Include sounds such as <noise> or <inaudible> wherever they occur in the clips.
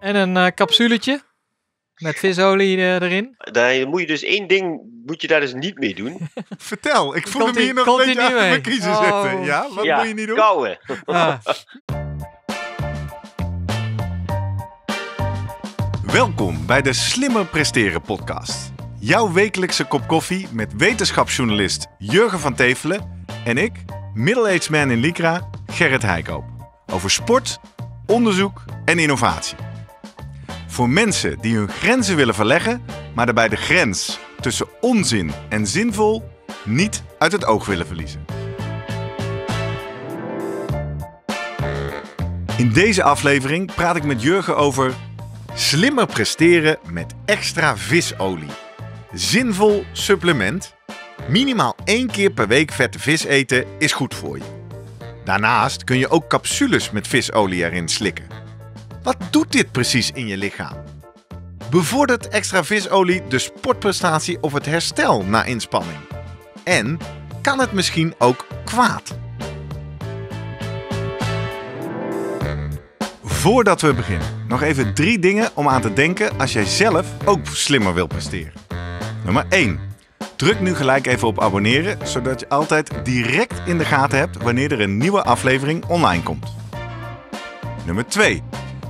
En een uh, capsuletje met visolie eh, erin. Daar moet je dus één ding moet je daar dus niet mee doen. <laughs> Vertel, ik voel hem hier nog een beetje achter mijn kiezen oh. zitten. Ja, wat moet je niet doen? Kouwen. Ah. Welkom bij de Slimmer Presteren podcast. Jouw wekelijkse kop koffie met wetenschapsjournalist Jurgen van Tevelen en ik, middle-aged man in Lycra, Gerrit Heikoop. Over sport, onderzoek en innovatie. Voor mensen die hun grenzen willen verleggen, maar daarbij de grens tussen onzin en zinvol niet uit het oog willen verliezen. In deze aflevering praat ik met Jurgen over slimmer presteren met extra visolie. Zinvol supplement. Minimaal één keer per week vette vis eten is goed voor je. Daarnaast kun je ook capsules met visolie erin slikken. Wat doet dit precies in je lichaam? Bevordert extra visolie de sportprestatie of het herstel na inspanning? En kan het misschien ook kwaad? Voordat we beginnen, nog even drie dingen om aan te denken als jij zelf ook slimmer wil presteren. Nummer 1. Druk nu gelijk even op abonneren, zodat je altijd direct in de gaten hebt wanneer er een nieuwe aflevering online komt. Nummer 2.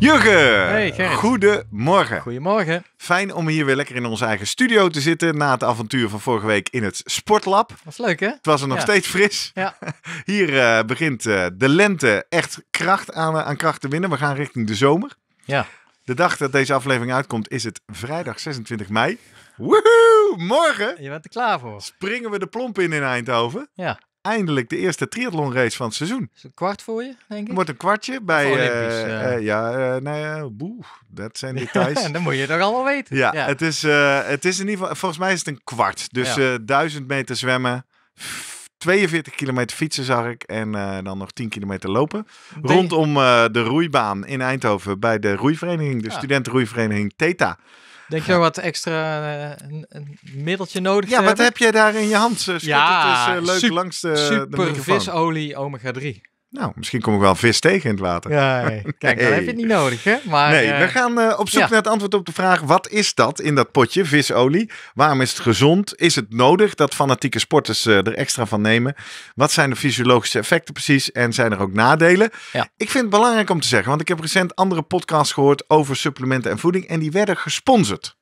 Jurgen! Goedemorgen. Goedemorgen. Fijn om hier weer lekker in onze eigen studio te zitten na het avontuur van vorige week in het Sportlab. Dat leuk hè? Het was er nog steeds fris. Ja. <laughs> Hier eh, begint eh, de lente echt kracht aan, eh, aan kracht te winnen. We gaan richting de zomer. Ja. De dag dat deze aflevering uitkomt is het vrijdag 26 mei. Woehoe! Morgen! Je bent er klaar voor. Springen we de plomp in in Eindhoven. Ja eindelijk de eerste race van het seizoen. een kwart voor je, denk ik? Wordt een kwartje bij... Eh, eh. Eh, ja, uh, ja boe, dat zijn <laughs> details. En dan moet je het toch allemaal weten. Ja, Het, is, het is in ieder geval... Volgens mij is het een kwart. Dus 1000 meter zwemmen... 42 kilometer fietsen zag ik en dan nog 10 kilometer lopen. Rondom de roeibaan in Eindhoven bij de roeivereniging, de ja. studentenroeivereniging TETA. Denk je ja. wat extra eh, een, een, middeltje nodig ja, wat heb je daar in je hand? Eh, Scott? Ja, het is, dus, eh, leuk super, langs de visolie omega 3. Nou, misschien kom ik wel vis tegen in het water. Ja, <laughs> Kijk, dan heb je het niet nodig, hè? Maar, nee, eh, we gaan eh, op zoek naar het antwoord op de vraag... wat is dat in dat potje, visolie? Waarom is het gezond? Is het nodig dat fanatieke sporters eh, er extra van nemen? Wat zijn de fysiologische effecten precies? En zijn er ook nadelen? Ik vind het belangrijk om te zeggen... want ik heb recent andere podcasts gehoord over supplementen en voeding... en die werden gesponsord.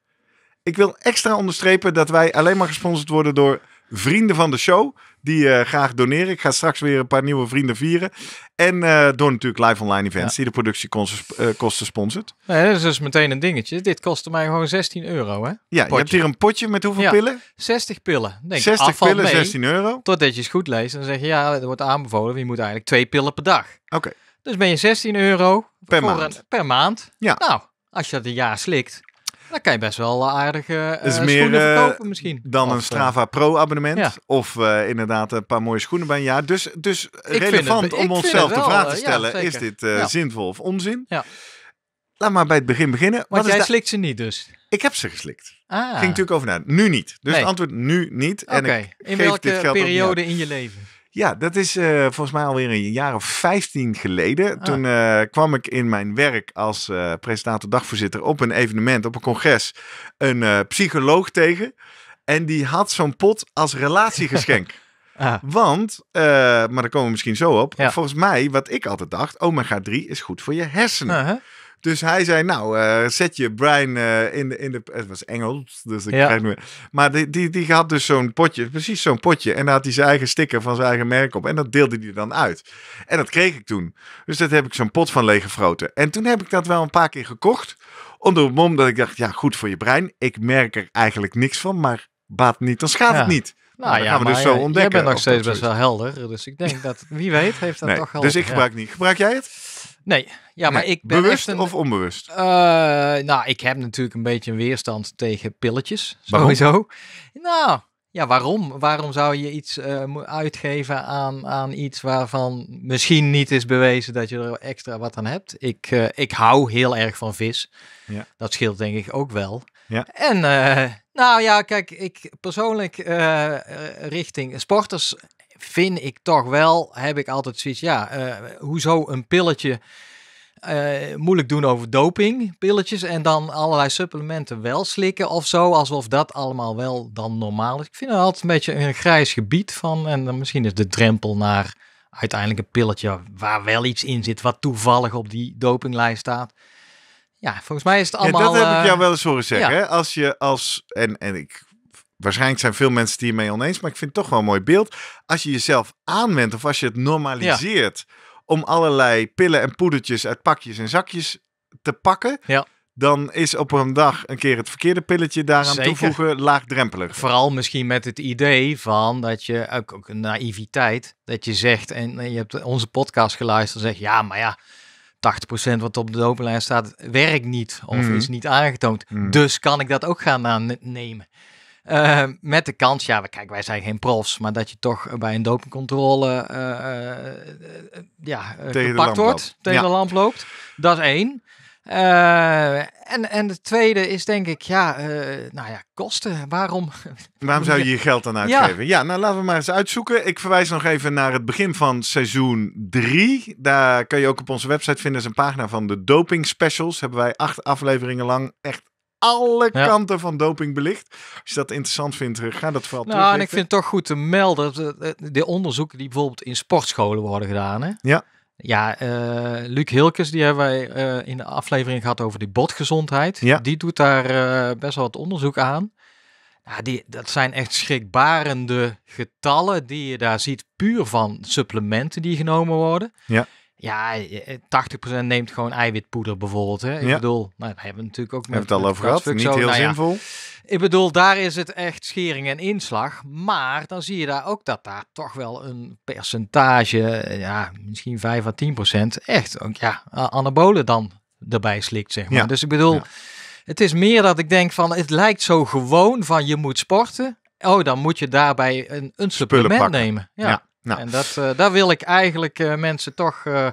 Ik wil extra onderstrepen dat wij alleen maar gesponsord worden door vrienden van de show die eh, graag doneren. Ik ga straks weer een paar nieuwe vrienden vieren. En uh, door natuurlijk live online events die de productiekosten eh, sponsort. Nee, dat is dus meteen een dingetje. Dit kostte mij gewoon 16 euro. Hè? Ja, je hebt hier een potje met hoeveel pillen? 60 pillen. Denk 60 pillen, mee, 16 euro. Totdat je het goed leest en dan zeg je ja, er wordt aanbevolen. Je moet eigenlijk twee pillen per dag. Oké. Dus ben je 16 euro per maand. per maand. Ja. Nou, als je dat een jaar slikt, dan kan je best wel eh, aardige eh, dus schoenen eh, verkopen misschien. Dan een Strava Pro abonnement. Of inderdaad een paar mooie schoenen bij een jaar. Dus, dus relevant om onszelf de vraag te stellen. is dit zinvol of onzin? Laat maar bij het begin beginnen. Want Wat jij slikt ze niet dus? Ik heb ze geslikt. Ah. Ging natuurlijk over naar Nu niet. Dus antwoord nu niet. Oké. In welke periode in je leven? Ja, dat is eh, volgens mij alweer een jaar of 15 geleden. Ah. Toen eh, kwam ik in mijn werk als eh, presentator dagvoorzitter op een evenement, op een congres, een psycholoog tegen. En die had zo'n pot als relatiegeschenk. <laughs> Ah. Want, maar daar komen we misschien zo op. Volgens mij, wat ik altijd dacht, omega 3 is goed voor je hersenen. -huh. Dus hij zei, nou, eh, zet je brein eh, in, de, in de... Het was Engels, dus ik ja. krijg nu... Maar die, die, die had dus zo'n potje, precies zo'n potje. En daar had hij zijn eigen sticker van zijn eigen merk op. En dat deelde hij dan uit. En dat kreeg ik toen. Dus dat heb ik zo'n pot van leeggefroten. En toen heb ik dat wel een paar keer gekocht. Onder het mom dat ik dacht, ja, goed voor je brein. Ik merk er eigenlijk niks van, maar baat niet, dan schaadt het niet. Nou, nou dan ja, gaan we dus zo ontdekken. nog steeds best wel helder. Dus ik denk <laughs> dat, wie weet, heeft dat toch dus helder. Dus ik gebruik niet. Gebruik jij het? Nee, ja, maar ik ben Bewust of onbewust? Eh, nou, ik heb natuurlijk een beetje een weerstand tegen pilletjes, <laughs> sowieso. Nou, ja, waarom? Waarom zou je iets eh, uitgeven aan, aan iets waarvan misschien niet is bewezen dat je er extra wat aan hebt? Ik, eh, ik hou heel erg van vis. Ja. Dat scheelt denk ik ook wel. Ja. En nou ja, kijk, ik persoonlijk richting sporters vind ik toch wel, heb ik altijd zoiets, ja, uh, hoezo een pilletje uh, moeilijk doen over doping, pilletjes en dan allerlei supplementen wel slikken of zo, alsof dat allemaal wel dan normaal is. Ik vind het altijd een beetje een grijs gebied van en dan misschien is de drempel naar uiteindelijk een pilletje waar wel iets in zit wat toevallig op die dopinglijst staat. Ja, volgens mij is het allemaal. Ja, dat heb ik jou eh, wel eens horen zeggen. Als je als en en ik waarschijnlijk zijn veel mensen die hiermee oneens, maar ik vind het toch wel een mooi beeld. Als je jezelf aanwendt of als je het normaliseert om allerlei pillen en poedertjes uit pakjes en zakjes te pakken. Ja. Dan is op een dag een keer het verkeerde pilletje daaraan Zeker. toevoegen laagdrempelig. Vooral misschien met het idee van dat je ook, een naïviteit, dat je zegt en je hebt onze podcast geluisterd en zegt ja, maar ja, 80% wat op de dopenlijn staat werkt niet of hmm. is niet aangetoond. Hmm. Dus kan ik dat ook gaan aannemen. Ehm, met de kans, ja, kijk, wij zijn geen profs, maar dat je toch bij een dopingcontrole uh, ja, gepakt wordt, tegen de lamp loopt. Dat is één. en, en de tweede is denk ik, ja, nou ja, kosten. Waarom? <laughs> Waarom zou je je geld dan uitgeven? Ja. nou laten we maar eens uitzoeken. Ik verwijs nog even naar het begin van seizoen 3. Daar kun je ook op onze website vinden, is een pagina van de doping specials. Hebben wij acht afleveringen lang echt alle kanten van doping belicht. Als je dat interessant vindt, eh, ga dat vooral Nou, en ik vind het toch goed te melden, eh, eh, de, onderzoeken die bijvoorbeeld in sportscholen worden gedaan. Hè? Ja. Ja, uh, Luc Hilkes, die hebben wij in de aflevering gehad over die botgezondheid. Ja. Die doet daar best wel wat onderzoek aan. Ja, nou, die, dat zijn echt schrikbarende getallen die je daar ziet, puur van supplementen die genomen worden. Ja. Ja, 80% eh, eh, neemt gewoon eiwitpoeder bijvoorbeeld. Hè? Ik ja. bedoel, nou, hebben we natuurlijk ook met, het al over gehad. Niet heel nou zinvol. Ik bedoel, daar is het echt schering en inslag. Maar dan zie je daar ook dat daar toch wel een percentage, eh, ja, misschien 5 à 10% echt ook, ja, anabolen dan erbij slikt, zeg maar. Dus ik bedoel, het is meer dat ik denk van, het lijkt zo gewoon van je moet sporten. Oh, dan moet je daarbij een, een supplement nemen. ja. Nou. En dat, eh, daar wil ik eigenlijk eh, mensen toch... Eh,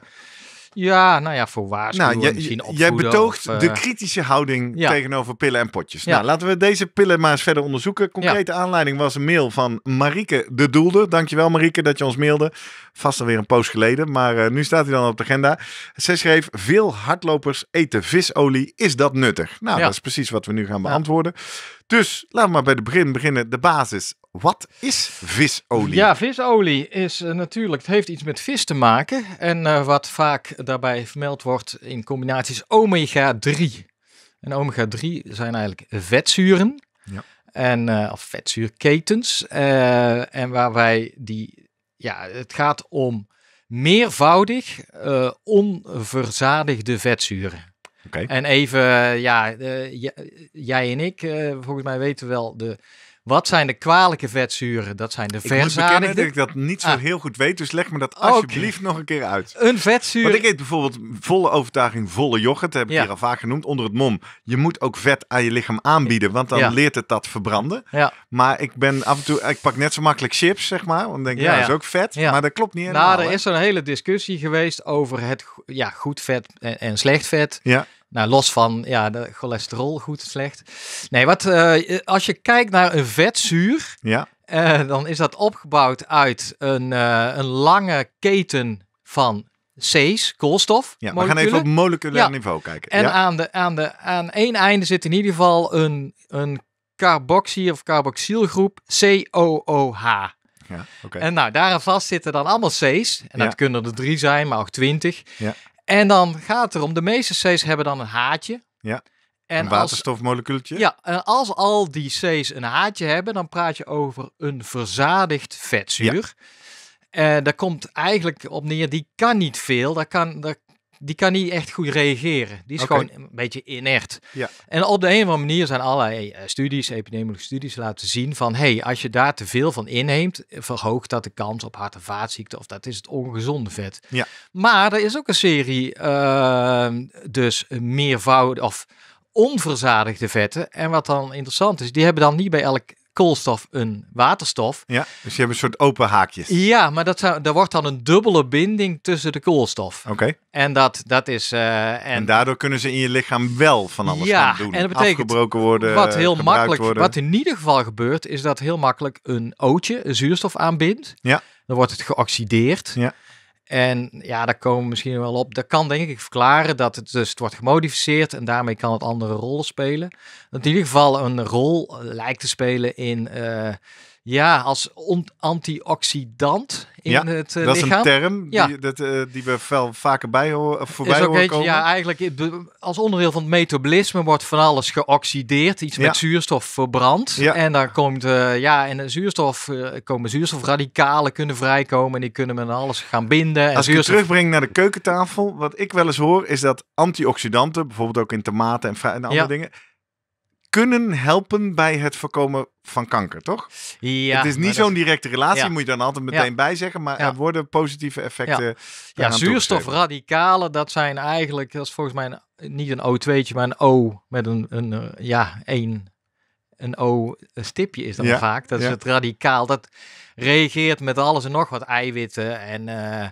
ja, nou ja, voor waarschuwen nou, misschien Jij betoogt de kritische houding tegenover pillen en potjes. Nou, laten we deze pillen maar eens verder onderzoeken. Concrete aanleiding was een mail van Marieke de Doelde. Dankjewel Marieke dat je ons mailde. Vast alweer een poos geleden, maar nu staat hij dan op de agenda. Zij schreef, veel hardlopers eten visolie. Is dat nuttig? Nou, dat is precies wat we nu gaan beantwoorden. Dus laten we maar bij het begin beginnen. De basis. Wat is visolie? Ja, visolie is eh, natuurlijk, het heeft iets met vis te maken. En eh, wat vaak daarbij vermeld wordt in combinaties omega-3. En omega-3 zijn eigenlijk vetzuren. Ja. En, eh, of vetzuurketens. en waarbij die, ja, het gaat om meervoudig onverzadigde vetzuren. Okay. En even, ja, jij en ik, volgens mij weten wel de wat zijn de kwalijke vetzuren? Dat zijn de verzadigde. Ik dat ik dat niet zo ah. heel goed weet, dus leg me dat alsjeblieft nog een keer uit. Een vetzuur... Want ik eet bijvoorbeeld volle overtuiging volle yoghurt, heb ik hier al vaak genoemd, onder het mom. Je moet ook vet aan je lichaam aanbieden, want dan leert het dat verbranden. Ja. Maar ik ben af en toe, ik pak net zo makkelijk chips, zeg maar, want denk ik, ja, dat nou, is ook vet, maar dat klopt niet nou, helemaal. Nou, er is is een hele discussie geweest over het ja, goed vet en slecht vet. Ja. Nou, los van ja, de cholesterol, goed, slecht. Nee, wat, eh, als je kijkt naar een vetzuur, ja. Eh, dan is dat opgebouwd uit een, eh, een lange keten van C's, koolstof. Ja, we gaan even op moleculair niveau kijken. En aan, de, aan, de, aan één einde zit in ieder geval een, een carboxy of carboxylgroep COOH. Ja, Oké. En nou, daaraan vast zitten dan allemaal C's. En dat kunnen er drie zijn, maar ook twintig. Ja. En dan gaat het erom, de meeste C's hebben dan een haatje. Ja, en een waterstofmolecuultje. ja, en als al die C's een haatje hebben, dan praat je over een verzadigd vetzuur. Ja. En daar komt eigenlijk op neer, die kan niet veel. Dat kan, die kan niet echt goed reageren. Die is gewoon een beetje inert. Ja. En op de een of andere manier zijn allerlei eh, studies, epidemiologische studies, laten zien van hey, als je daar te veel van inneemt, eh, verhoogt dat de kans op hart- en vaatziekten of dat is het ongezonde vet. Ja. Maar er is ook een serie, ehm, dus meervoud of onverzadigde vetten. En wat dan interessant is, die hebben dan niet bij elk koolstof en waterstof. Ja, dus je hebt een soort open haakjes. Ja, maar dat zou, er wordt dan een dubbele binding tussen de koolstof. Oké. En dat, dat is... Eh, en, daardoor kunnen ze in je lichaam wel van alles ja, gaan doen. en dat betekent... Afgebroken worden, Wat heel makkelijk, wat in ieder geval gebeurt, is dat heel makkelijk een ootje, een zuurstof aanbindt. Ja. Dan wordt het geoxideerd. Ja. En ja, daar komen we misschien wel op. Dat kan denk ik verklaren dat het dus het wordt gemodificeerd en daarmee kan het andere rollen spelen. Dat in ieder geval een rol eh, lijkt te spelen in eh, ja, als antioxidant in het lichaam. Eh, dat is een term die, dat, eh, die we veel vaker bij eh, horen, voorbij horen komen. Ja, eigenlijk als onderdeel van het metabolisme wordt van alles geoxideerd. Iets met zuurstof verbrand. En dan komt, ja, en zuurstof, komen zuurstofradicalen kunnen vrijkomen. En die kunnen met alles gaan binden. En als je ik het naar de keukentafel. Wat ik wel eens hoor is dat antioxidanten, bijvoorbeeld ook in tomaten en, en andere dingen kunnen helpen bij het voorkomen van kanker, toch? Ja, het is niet zo'n directe relatie, moet je dan altijd meteen ja. bij zeggen, maar er worden positieve effecten. Ja, zuurstofradicalen, dat zijn eigenlijk, dat is volgens mij niet een O2'tje, maar een O met een, een eh, ja, één een O-stipje is dan ja, vaak. Dat is het radicaal. Dat reageert met alles en nog wat eiwitten. En, eh,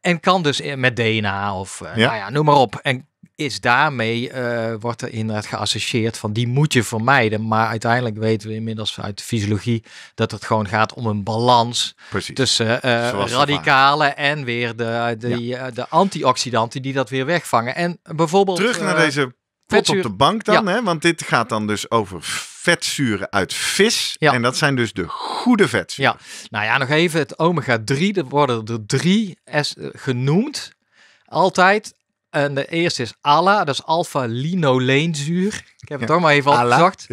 en kan dus met DNA of eh, ja. Nou ja, noem maar op. En is daarmee, eh, wordt er inderdaad geassocieerd van die moet je vermijden. Maar uiteindelijk weten we inmiddels uit de fysiologie dat het gewoon gaat om een balans tussen uh, radicalen en weer de, de, eh, de antioxidanten die dat weer wegvangen. En bijvoorbeeld... Terug naar deze pot op de bank dan, hè? want dit gaat dan dus over vetzuren uit vis. Ja. En dat zijn dus de goede vetzuren. Ja, nou ja, nog even het omega-3, er worden er drie genoemd altijd. En de eerste is ALA, dat is alfa-linoleenzuur. Ik heb het toch maar even al gezegd.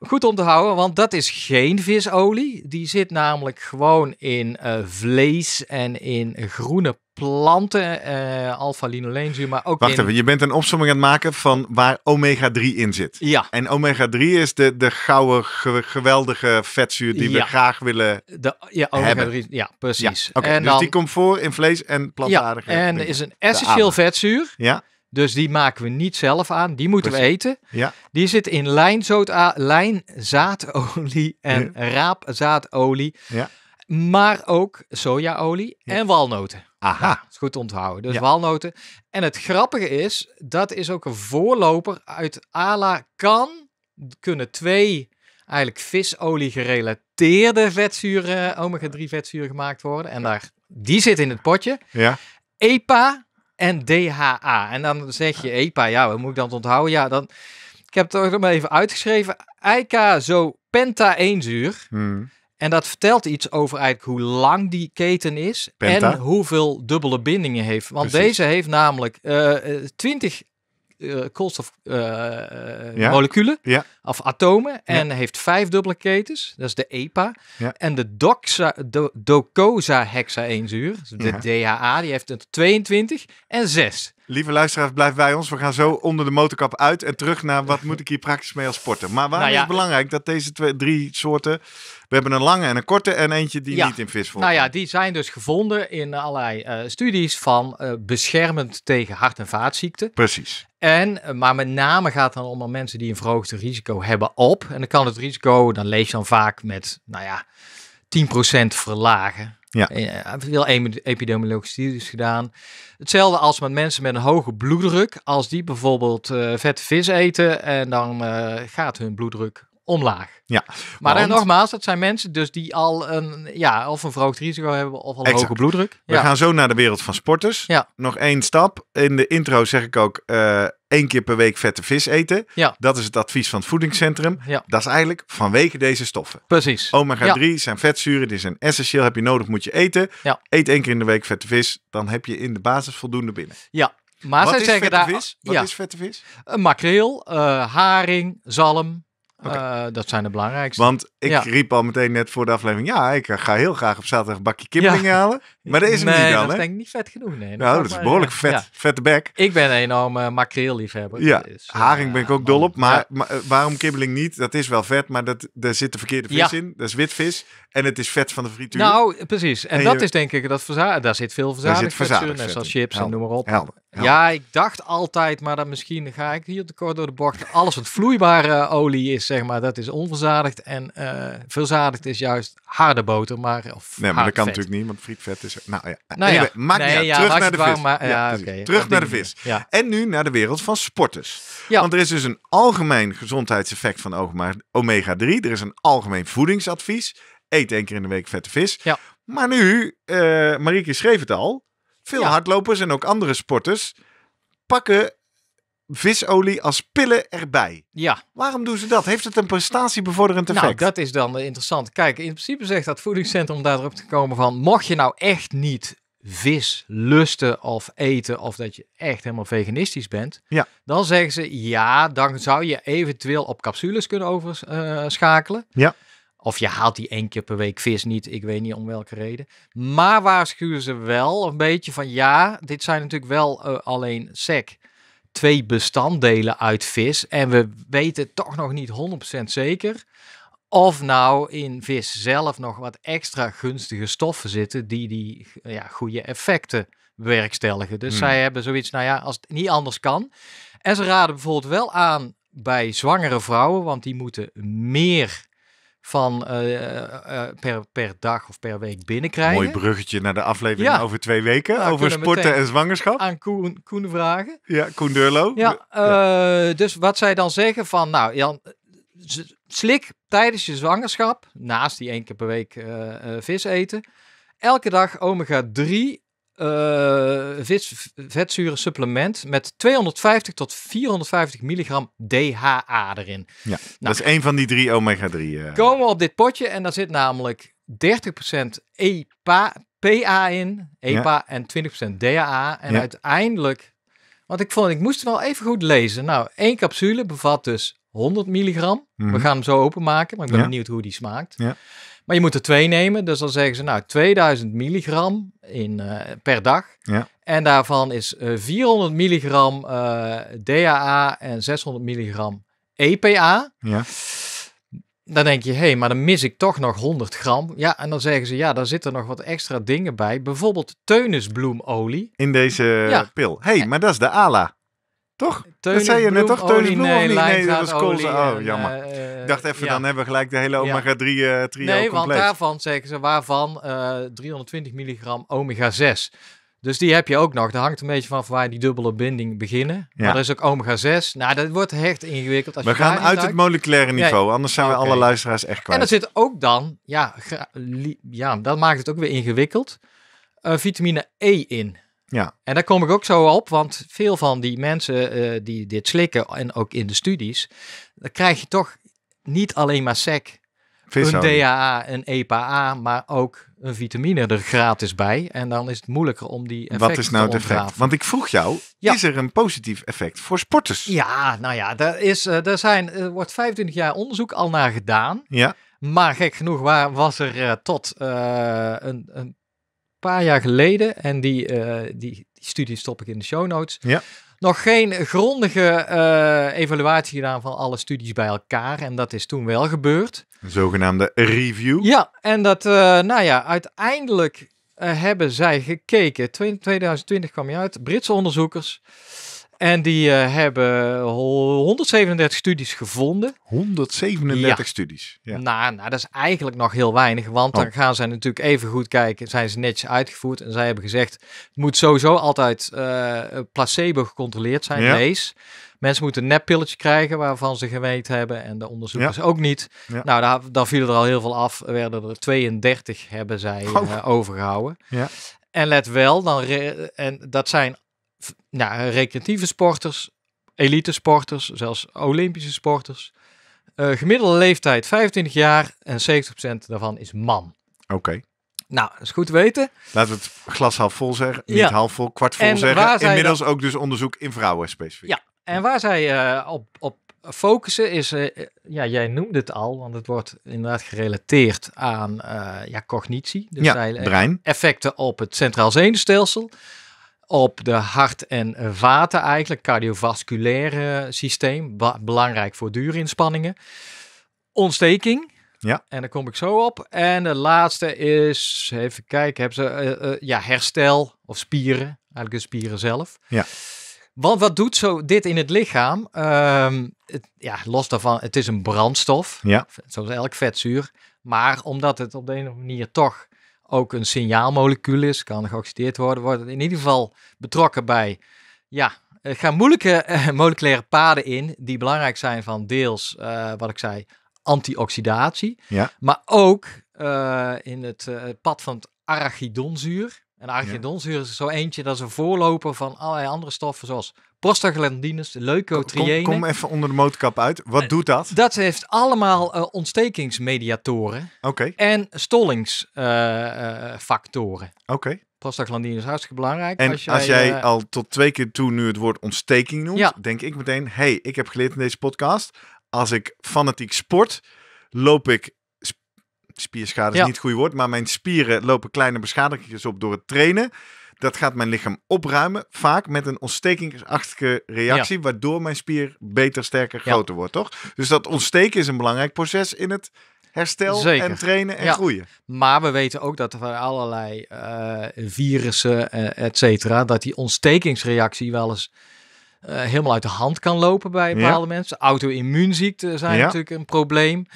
Goed om te houden, want dat is geen visolie. Die zit namelijk gewoon in eh, vlees en in groene planten, uh, eh, alfa-linolenzuur, maar ook Wacht even, je bent een opsomming aan het maken van waar omega-3 in zit. Ja. En omega-3 is de, de gouden, geweldige vetzuur die we graag willen de, ja, ja, precies. en dus die komt voor in vlees en plantaardige Ja, en dingen. is een essentieel vetzuur. Ja. Dus die maken we niet zelf aan. Die moeten we eten. Ja. Die zit in lijnzaadolie en raapzaadolie. Ja. Maar ook sojaolie en walnoten. Aha. is goed onthouden. Dus walnoten. En het grappige is, dat is ook een voorloper uit ala kan. Kunnen twee eigenlijk visolie gerelateerde vetzuren, eh, omega-3 vetzuren gemaakt worden. En daar, die zit in het potje. Ja. EPA en DHA. En dan zeg je EPA, ja, hoe moet ik dan onthouden? Ja, dan... Ik heb het ook nog even uitgeschreven. Ica zo penta 1 zuur. Hmm. En dat vertelt iets over eigenlijk hoe lang die keten is en hoeveel dubbele bindingen heeft. Want deze heeft namelijk uh, eh, 20 eh, uh, eh, koolstofmoleculen of atomen en heeft vijf dubbele ketens. Dat is de EPA. En de Docosa do, dus de DHA, die heeft een 22 en 6. Lieve luisteraars, blijf bij ons. We gaan zo onder de motorkap uit en terug naar wat moet ik hier praktisch mee als sporter. Maar waarom nou is het belangrijk dat deze twee, drie soorten... We hebben een lange en een korte en eentje die niet in vis voorkomt. Nou ja, die zijn dus gevonden in allerlei eh, studies van eh, beschermend tegen hart- en vaatziekten. Precies. En, eh, maar met name gaat het dan om mensen die een verhoogd risico hebben op. En dan kan het risico, dan lees je dan vaak met, nou ja, 10% verlagen. Ja. Veel eh, epidemiologische studies gedaan. Hetzelfde als met mensen met een hoge bloeddruk. Als die bijvoorbeeld uh, vette vis eten en dan eh, gaat hun bloeddruk omlaag. Ja, maar want... nogmaals, dat zijn mensen dus die al een, ja, of een verhoogd risico hebben of al een hoge bloeddruk. We gaan zo naar de wereld van sporters. Nog één stap. In de intro zeg ik ook eh, één keer per week vette vis eten. Ja. Dat is het advies van het voedingscentrum. Ja. Dat is eigenlijk vanwege deze stoffen. Precies. Omega 3 zijn vetzuren, die zijn essentieel. Heb je nodig, moet je eten. Eet één keer in de week vette vis. Dan heb je in de basis voldoende binnen. Ja, maar Wat zij is zeggen vette daar, vis? Wat is vette vis? Een makreel, eh, haring, zalm, eh, dat zijn de belangrijkste. Want ik riep al meteen net voor de aflevering... ja, ik ga heel graag op zaterdag een bakje kibbeling halen. <laughs> Maar dat is hem niet al. dat hè? dat denk ik niet vet genoeg. dat, nou, dat is behoorlijk vet. Vette bek. Ik ben een enorme makreelliefhebber. Ja, dus, haring ben ik eh, ook dol oh. op. Maar, maar eh, waarom kibbeling niet? Dat is wel vet, maar dat, daar zit de verkeerde vis in. Dat is witvis. En het is vet van de frituur. Nou, precies. En, dat is denk ik... Dat verza daar zit veel vet in. Net zoals chips en noem maar op. Ja, ik dacht altijd... maar dan misschien ga ik hier kort door de bocht... alles wat vloeibare olie is zeg maar, dat is onverzadigd. En uh, verzadigd is juist harde boter. Maar, of nee, maar dat kan natuurlijk niet, want frietvet is... Nou ja, nou, ja. Anyway, niet terug naar de vis. ja, Terug naar de vis. En nu naar de wereld van sporters. Want er is dus een algemeen gezondheidseffect van omega-3. Er is een algemeen voedingsadvies. Eet één keer in de week vette vis. Maar nu, uh, Marieke schreef het al... Veel hardlopers en ook andere sporters pakken visolie als pillen erbij. Ja. Waarom doen ze dat? Heeft het een prestatiebevorderend nou, effect? Nou, dat is dan eh, interessant. Kijk, in principe zegt dat voedingscentrum daarop te komen van... mocht je nou echt niet vis lusten of eten... of dat je echt helemaal veganistisch bent... Ja. dan zeggen ze, ja, dan zou je eventueel op capsules kunnen overschakelen. Eh, ja. Of je haalt die één keer per week vis niet, ik weet niet om welke reden. Maar waarschuwen ze wel een beetje van ja, dit zijn natuurlijk wel eh, alleen sec twee bestanddelen uit vis. En we weten toch nog niet 100% zeker of nou in vis zelf nog wat extra gunstige stoffen zitten die die ja, goede effecten bewerkstelligen. Dus hmm. zij hebben zoiets, nou ja, als het niet anders kan. En ze raden bijvoorbeeld wel aan bij zwangere vrouwen, want die moeten meer van eh, eh, eh, per, per dag of per week binnenkrijgen. Mooi bruggetje naar de aflevering over twee weken. Nou, over sporten en zwangerschap. Aan Koen, Koen vragen. Ja, Koen Durlo. Ja, dus wat zij dan zeggen van, nou Jan, slik tijdens je zwangerschap, naast die één keer per week vis eten, elke dag omega 3 eh, vetzuren supplement met 250 tot 450 milligram DHA erin. Ja, nou. dat is één van die drie omega-3. Eh. Komen we op dit potje en daar zit namelijk 30% EPA, in, EPA en 20% DHA. En uiteindelijk, want ik vond, ik moest wel even goed lezen. Nou, één capsule bevat dus 100 milligram. We mhm. gaan hem zo openmaken, maar ik ben benieuwd hoe die smaakt. Ja. Maar je moet er twee nemen. Dus dan zeggen ze, nou, 2000 milligram in, eh, per dag. Ja. En daarvan is 400 eh, milligram uh, eh, DHA en 600 milligram EPA. Ja. Dan denk je, hé, hey, maar dan mis ik toch nog 100 gram. Ja, en dan zeggen ze, ja, daar zitten nog wat extra dingen bij. Bijvoorbeeld teunusbloemolie. In deze ja. pil. hey, maar dat is de ALA. Toch? dat zei je net, toch? Teunis nee, nee, dat was Koolse. Oh, jammer. Eh, ik dacht even, dan hebben we gelijk de hele omega-3 uh, eh, trio Nee, want daarvan zeggen ze waarvan 320 eh, milligram omega-6. Dus die heb je ook nog. Dat hangt een beetje van waar die dubbele binding beginnen. Maar er is ook omega-6. Nou, dat wordt hecht ingewikkeld. Als we gaan uit het moleculaire niveau, anders zijn we alle luisteraars echt kwijt. En er zit ook dan, ja, ja dat maakt het ook weer ingewikkeld, vitamine E in. Ja. En daar kom ik ook zo op, want veel van die mensen eh, die dit slikken en ook in de studies, dan krijg je toch niet alleen maar sec, een DHA, een EPA, maar ook een vitamine er gratis bij. En dan is het moeilijker om die effecten Wat is nou het effect? Want ik vroeg jou, is er een positief effect voor sporters? Ja, nou ja, daar, is, eh, daar zijn, er wordt 25 jaar onderzoek al naar gedaan. Ja. Maar gek genoeg waar, was er eh, tot uh, een, een paar jaar geleden. En die, uh, die, studie stop ik in de show notes. Ja. Nog geen grondige eh, evaluatie gedaan van alle studies bij elkaar. En dat is toen wel gebeurd. Een zogenaamde review. Ja, en dat, eh, nou ja, uiteindelijk hebben zij gekeken. 2020 kwam je uit, Britse onderzoekers. En die eh, hebben 137 studies gevonden. 137 studies. Ja. Nou, nou, dat is eigenlijk nog heel weinig. Want dan oh. gaan ze natuurlijk even goed kijken. Zijn ze netjes uitgevoerd? En zij hebben gezegd: het moet sowieso altijd eh, placebo gecontroleerd zijn, ja. lees. Mensen moeten een neppilletje krijgen waarvan ze geweten hebben. En de onderzoekers ook niet. Nou, daar, daar vielen er al heel veel af. Er werden er 32 hebben zij oh. eh, overgehouden. Ja. En let wel, dan en dat zijn nou, recreatieve sporters, elite sporters, zelfs Olympische sporters. Eh, gemiddelde leeftijd 25 jaar en 70% daarvan is man. Oké. Nou, dat is goed te weten. Laten we het glas half vol zeggen, niet half vol, kwart vol zeggen. Inmiddels ook dus onderzoek in vrouwen specifiek. Ja, en waar zij eh, op, op focussen is, eh, ja, jij noemde het al, want het wordt inderdaad gerelateerd aan ja, cognitie. Dus brein. effecten op het centraal zenuwstelsel op de hart- en vaten eigenlijk, cardiovasculaire systeem, belangrijk voor duurinspanningen. Ontsteking, ja. En daar kom ik zo op. En de laatste is, even kijken, hebben ze eh, eh, ja, herstel of spieren, eigenlijk de spieren zelf. Ja. Want wat doet zo dit in het lichaam? Ehm, het, ja, los daarvan, het is een brandstof, ja. zoals elk vetzuur. Maar omdat het op de een of andere manier toch ook een signaalmolecuul is, kan geoxideerd worden, wordt in ieder geval betrokken bij, ja, er gaan moeilijke eh, <laughs> moleculaire paden in die belangrijk zijn van deels, eh, wat ik zei, antioxidatie, ja. maar ook eh, in het, het pad van het arachidonzuur. En Donzuur is zo eentje, dat is een voorloper van allerlei andere stoffen, zoals prostaglandines, leukotriënen. Kom, kom, even onder de motorkap uit. Wat doet dat? Dat heeft allemaal eh, ontstekingsmediatoren Oké. en stollingsfactoren. Oké. Okay. is hartstikke belangrijk. En als jij, als jij eh, al tot twee keer toe nu het woord ontsteking noemt, denk ik meteen, hey, ik heb geleerd in deze podcast, als ik fanatiek sport, loop ik spierschade is niet goed goede woord, maar mijn spieren lopen kleine beschadigingen op door het trainen. Dat gaat mijn lichaam opruimen, vaak met een ontstekingsachtige reactie, waardoor mijn spier beter, sterker, groter wordt, toch? Dus dat ontsteken is een belangrijk proces in het herstel en trainen en ja. groeien. Maar we weten ook dat er allerlei eh, virussen, uh, et cetera, dat die ontstekingsreactie wel eens eh, helemaal uit de hand kan lopen bij bepaalde mensen. Auto-immuunziekten zijn natuurlijk een probleem.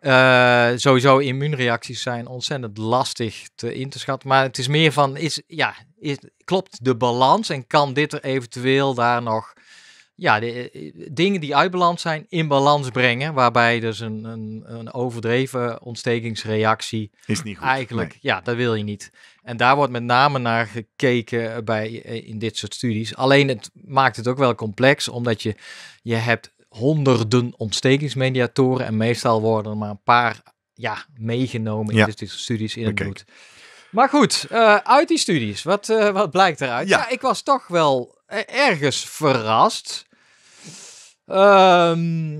Uh, sowieso immuunreacties zijn ontzettend lastig te in te schatten. Maar het is meer van, is, ja, is, klopt de balans en kan dit er eventueel daar nog ja, de, eh, dingen die uit balans zijn in balans brengen. Waarbij dus een, een, een overdreven ontstekingsreactie is niet goed. Eigenlijk, ja, dat wil je niet. En daar wordt met name naar gekeken bij, eh, in dit soort studies. Alleen het maakt het ook wel complex, omdat je, je hebt honderden ontstekingsmediatoren en meestal worden er maar een paar ja, meegenomen ja. in de studies in het bloed. Maar goed, eh, uit die studies, wat, eh, wat blijkt eruit? Ja. ik was toch wel e-, ergens verrast. Ehm,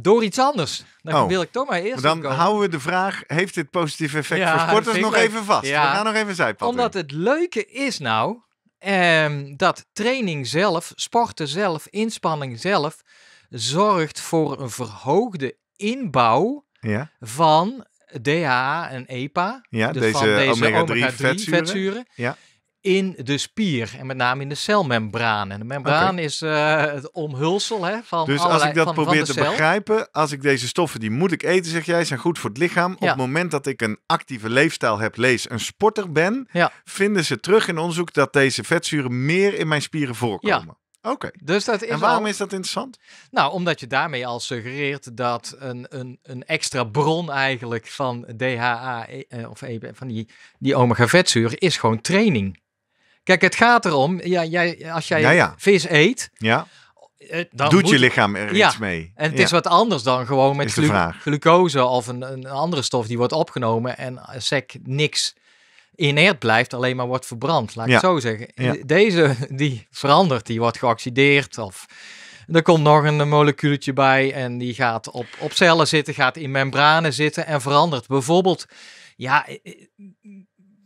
door iets anders. Dan oh. wil ik toch maar eerst. Maar dan houden we de vraag: heeft dit positief effect voor sporters nog even vast? Ja. We gaan nog even zijpad. Omdat het leuke is nou ehm, dat training zelf, sporten zelf, inspanning zelf zorgt voor een verhoogde inbouw ja. van DHA en EPA. dus deze, van deze omega-3 vetzuren. Ja. In de spier en met name in de celmembraan. En de membraan is eh, het omhulsel hè, van. Dus als ik dat probeer te begrijpen, als ik deze stoffen die moet ik eten, zeg jij, zijn goed voor het lichaam. Op het moment dat ik een actieve leefstijl heb, lees een sporter ben, vinden ze terug in onderzoek dat deze vetzuren meer in mijn spieren voorkomen. Oké. Dus dat is en waarom is dat interessant? Nou, omdat je daarmee al suggereert dat een, een, een extra bron eigenlijk van DHA e, eh, of e, van die, die omega-vetzuur is gewoon training. Kijk, het gaat erom, ja, jij, als jij vis eet, ja. Eh, dan Doet je lichaam er iets mee? En het is wat anders dan gewoon met glucose of een, een, andere stof die wordt opgenomen en eh, sec niks Ineerd blijft, alleen maar wordt verbrand. Laat ik het zo zeggen. Deze die verandert, die wordt geoxideerd of er komt nog een molecuultje bij en die gaat op, op cellen zitten, gaat in membranen zitten en verandert. Bijvoorbeeld, ja,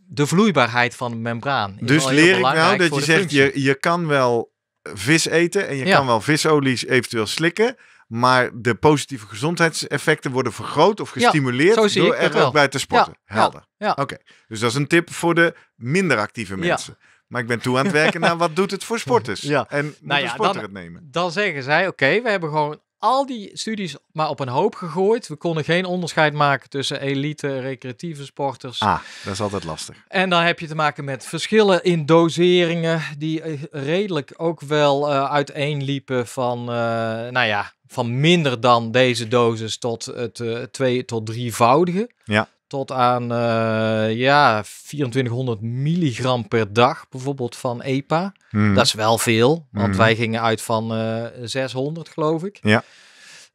de vloeibaarheid van een membraan. Is dus leer ik nou dat je zegt, je, je kan wel vis eten en je kan wel visolies eventueel slikken. Maar de positieve gezondheidseffecten worden vergroot of gestimuleerd door er ook bij te sporten. Helder. Oké, dus dat is een tip voor de minder actieve mensen. Maar ik ben toe aan het werken naar wat doet het voor <laughs> sporters? En nou moet nou sporter het nemen? Dan zeggen zij, oké, we hebben gewoon al die studies maar op een hoop gegooid. We konden geen onderscheid maken tussen elite, recreatieve sporters. Ah, dat is altijd lastig. En dan heb je te maken met verschillen in doseringen die eh, redelijk ook wel uh, uiteenliepen van, uh, nou ja, van minder dan deze dosis tot het twee tot drievoudige. Ja tot aan eh, ja, 2400 milligram per dag bijvoorbeeld van EPA. Hmm. Dat is wel veel, want hmm. wij gingen uit van uh, eh, 600 geloof ik. Ja.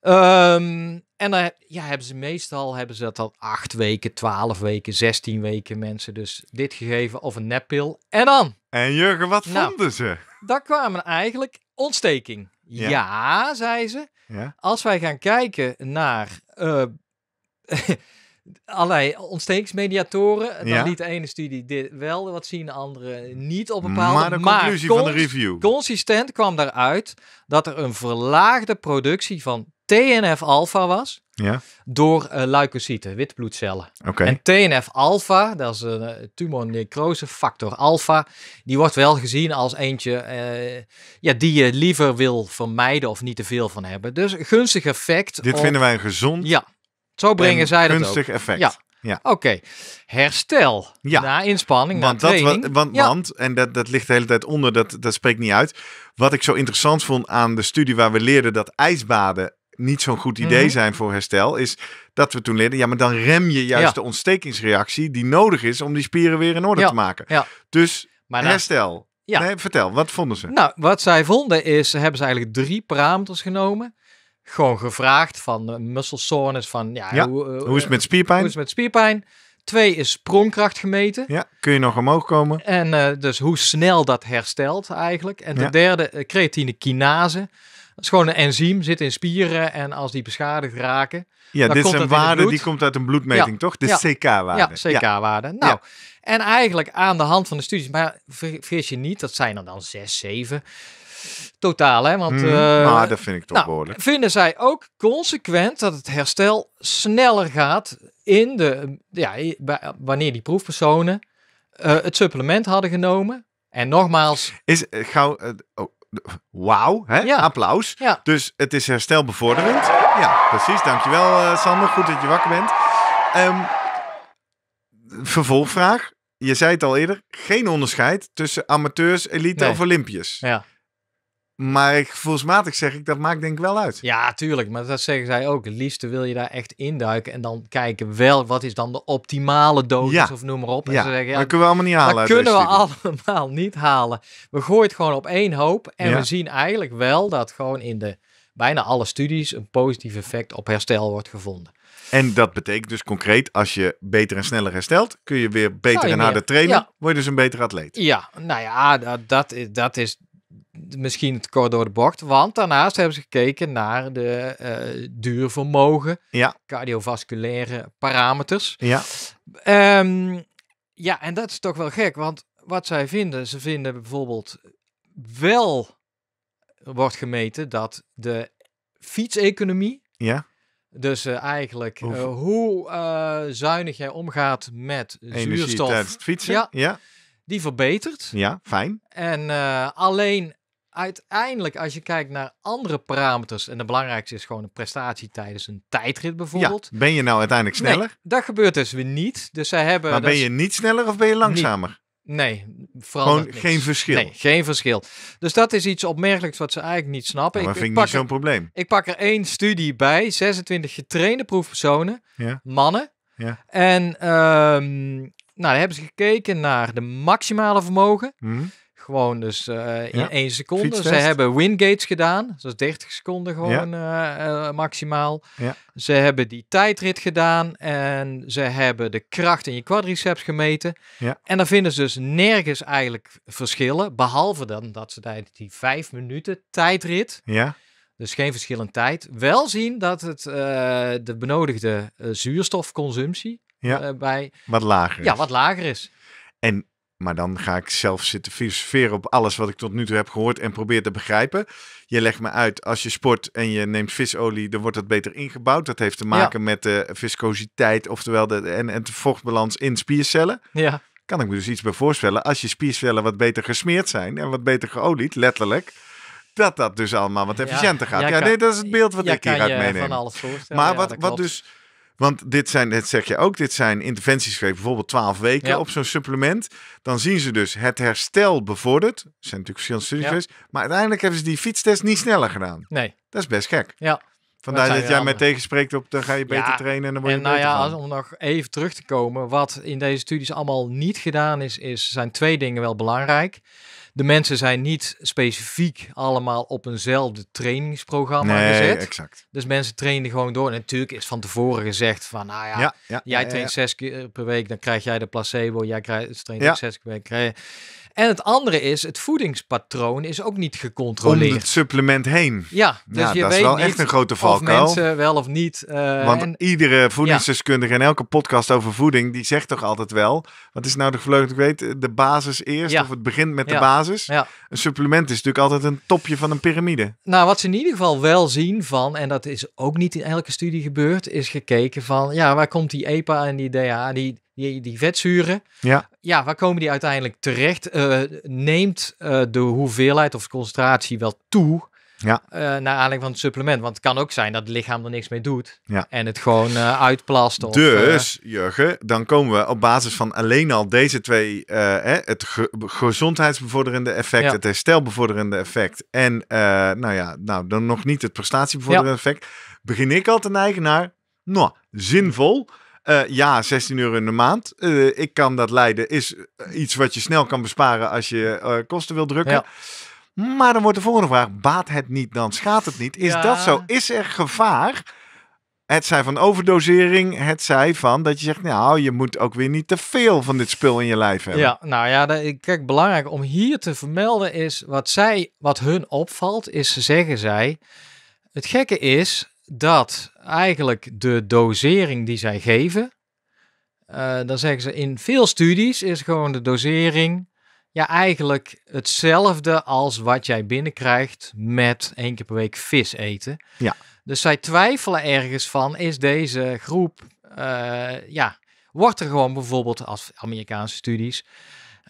Ehm, en dan ja, hebben ze meestal hebben ze dat al acht weken, 12 weken, 16 weken mensen dus dit gegeven of een neppil. En dan? En Jurgen, wat nou, vonden ze? Daar kwamen eigenlijk ontsteking. Ja, ja zei ze. Ja. Als wij gaan kijken naar... Eh, <laughs> allerlei ontstekingsmediatoren. Dan ja. liet de ene studie dit wel wat zien, de andere niet op bepaalde... Maar de conclusie van de review. Consistent kwam daaruit dat er een verlaagde productie van TNF-alpha was. Ja. Door uh, leukocyten, witte bloedcellen. En TNF-alpha, dat is een eh, tumornecrose factor alpha, die wordt wel gezien als eentje eh, ja, die je liever wil vermijden of niet te veel van hebben. Dus gunstig effect. Dit vinden wij een gezond ja. Zo brengen en zij dat gunstig ook. effect. Ja. ja. Oké, herstel ja. na inspanning, want na training. Dat, want, want, en dat, dat ligt de hele tijd onder, dat, dat spreekt niet uit. Wat ik zo interessant vond aan de studie waar we leerden dat ijsbaden niet zo'n goed idee mhm. zijn voor herstel, is dat we toen leerden, ja, maar dan rem je juist de ontstekingsreactie die nodig is om die spieren weer in orde te maken. Ja. Dus herstel. Ja. Nee, vertel, wat vonden ze? Nou, wat zij vonden is, ze hebben ze eigenlijk drie parameters genomen gewoon gevraagd van eh, muscle soreness, van ja, Hoe, eh, hoe, is het met eh, spierpijn? Hoe is met spierpijn? Twee is sprongkracht gemeten. Ja, kun je nog omhoog komen? En dus hoe snel dat herstelt eigenlijk. En de derde, creatine kinase. Dat is gewoon een enzym, zit in spieren en als die beschadigd raken. Ja, dit is een waarde die komt uit een bloedmeting, toch? De CK-waarde. Ja, CK-waarde. nou, en eigenlijk aan de hand van de studies, maar vergis je niet, dat zijn er dan zes, zeven totaal. Hè? Want, mhm. eh, maar dat vind ik toch nou, behoorlijk. Vinden zij ook consequent dat het herstel sneller gaat in de, ja, wanneer die proefpersonen eh, het supplement hadden genomen. En nogmaals. Is eh, gauw. Oh, Wauw, hè? applaus. Dus het is herstelbevorderend. Ja, precies. Dankjewel, uh, Sander. Goed dat je wakker bent. Ehm, vervolgvraag. Je zei het al eerder. Geen onderscheid tussen amateurs, elite of Olympiërs. Ja. Maar ik, gevoelsmatig zeg ik, dat maakt denk ik wel uit. Ja, tuurlijk. Maar dat zeggen zij ook. Het liefste wil je daar echt induiken en dan kijken wel wat is dan de optimale dosis of noem maar op. zeggen, ja, dat kunnen we allemaal niet halen. Dat kunnen we <laughs> allemaal niet halen. We gooien het gewoon op één hoop en we zien eigenlijk wel dat gewoon in de bijna alle studies een positief effect op herstel wordt gevonden. En dat betekent dus concreet, als je beter en sneller herstelt, kun je weer beter en harder trainen, word je dus een beter atleet. Ja, nou ja, dat, dat, is, dat is misschien het kort door de bocht. Want daarnaast hebben ze gekeken naar de uh, duurvermogen, ja. cardiovasculaire parameters. Ja. Ehm, ja, en dat is toch wel gek, want wat zij vinden, ze vinden bijvoorbeeld wel wordt gemeten dat de fietseconomie, ja. dus eh, eigenlijk hoe eh, zuinig jij omgaat met Energie zuurstof, tijdens het fietsen, ja, ja. die verbetert. Ja, fijn. En alleen uiteindelijk, als je kijkt naar andere parameters, en de belangrijkste is gewoon een prestatie tijdens een tijdrit bijvoorbeeld. Ja, ben je nou uiteindelijk sneller? Nee, dat gebeurt dus weer niet. Dus zij hebben. Maar ben dus je niet sneller of ben je langzamer? Nee, Gewoon niks. geen verschil. Nee, geen verschil. Dus dat is iets opmerkelijks wat ze eigenlijk niet snappen. maar ik, vind ik niet zo'n probleem. Ik pak er één studie bij. 26 getrainde proefpersonen. Ja. Mannen. Ja. En um, nou, hebben ze gekeken naar de maximale vermogen. Mm gewoon dus uh, in één seconde. Ze hebben wingates gedaan. Dus 30 seconden gewoon eh, eh, maximaal. Ze hebben die tijdrit gedaan. En ze hebben de kracht in je quadriceps gemeten. Ja. En dan vinden ze dus nergens eigenlijk verschillen. Behalve dan dat ze tijdens die vijf minuten tijdrit... Ja. Dus geen verschil tijd. Wel zien dat het, de benodigde zuurstofconsumptie ja, bij... Wat lager is. Ja, wat lager is. En maar dan ga ik zelf zitten filosoferen op alles wat ik tot nu toe heb gehoord en probeer te begrijpen. Je legt me uit, als je sport en je neemt visolie, dan wordt dat beter ingebouwd. Dat heeft te maken met de viscositeit, oftewel de, en, en de vochtbalans in spiercellen. Ja. Kan ik me dus iets bij voorstellen, als je spiercellen wat beter gesmeerd zijn en wat beter geolied, letterlijk, dat dat dus allemaal wat efficiënter gaat. Ja, nee, dat is het beeld wat ik hieruit meeneem. maar wat, wat dus want dit zijn, dat zeg je ook, dit zijn interventies geweest, bijvoorbeeld 12 weken op zo'n supplement. Dan zien ze dus het herstel bevorderd. Er zijn natuurlijk verschillende studies Maar uiteindelijk hebben ze die fietstest niet sneller gedaan. Nee. Dat is best gek. Ja. Vandaar dat, jij mij tegenspreekt op, dan ga je beter trainen en dan word je en nou ja, als, om nog even terug te komen, wat in deze studies allemaal niet gedaan is, is zijn twee dingen wel belangrijk de mensen zijn niet specifiek allemaal op eenzelfde trainingsprogramma nee, gezet. Exact. Dus mensen trainen gewoon door. En natuurlijk is van tevoren gezegd van, nou ja, ja, jij traint zes keer per week, dan krijg jij de placebo. Jij krijgt, traint zes keer per week. Krijg je en het andere is, het voedingspatroon is ook niet gecontroleerd. Om het supplement heen. Ja, dus je dat weet is wel echt een grote valkuil. Of mensen wel of niet. Eh, Want en, iedere voedingsdeskundige en elke podcast over voeding, die zegt toch altijd wel, wat is nou de Ik weet, de basis eerst, of het begint met de basis. Een supplement is natuurlijk altijd een topje van een piramide. Nou, wat ze in ieder geval wel zien van, en dat is ook niet in elke studie gebeurd, is gekeken van, ja, waar komt die EPA en die DHA, die die, die vetzuren. Ja. ja, waar komen die uiteindelijk terecht? Eh, neemt eh, de hoeveelheid of concentratie wel toe? Ja. Eh, naar aanleiding van het supplement. Want het kan ook zijn dat het lichaam er niks mee doet. Ja. En het gewoon uh, uitplast. Of, dus, uh, Jurgen, dan komen we op basis van alleen al deze twee: het gezondheidsbevorderende effect, het herstelbevorderende effect. En nou ja, nou, dan nog niet het prestatiebevorderende effect. Begin ik al te neigen naar nou, zinvol. Eh, ja, 16 euro in de maand. Eh, ik kan dat leiden. Is eh, iets wat je snel kan besparen als je kosten wil drukken. Maar dan wordt de volgende vraag: baat het niet, dan schaadt het niet. Is dat zo? Is er gevaar? Het zij van overdosering, het zij van dat je zegt, nou, je moet ook weer niet te veel van dit spul in je lijf hebben. Ja, nou ja, kijk, belangrijk om hier te vermelden is wat zij, wat hun opvalt, is ze zeggen zij, het gekke is, dat eigenlijk de dosering die zij geven, eh, dan zeggen ze in veel studies is gewoon de dosering ja, eigenlijk hetzelfde als wat jij binnenkrijgt met één keer per week vis eten. Ja. Dus zij twijfelen ergens van, is deze groep, eh, ja, wordt er gewoon bijvoorbeeld als Amerikaanse studies,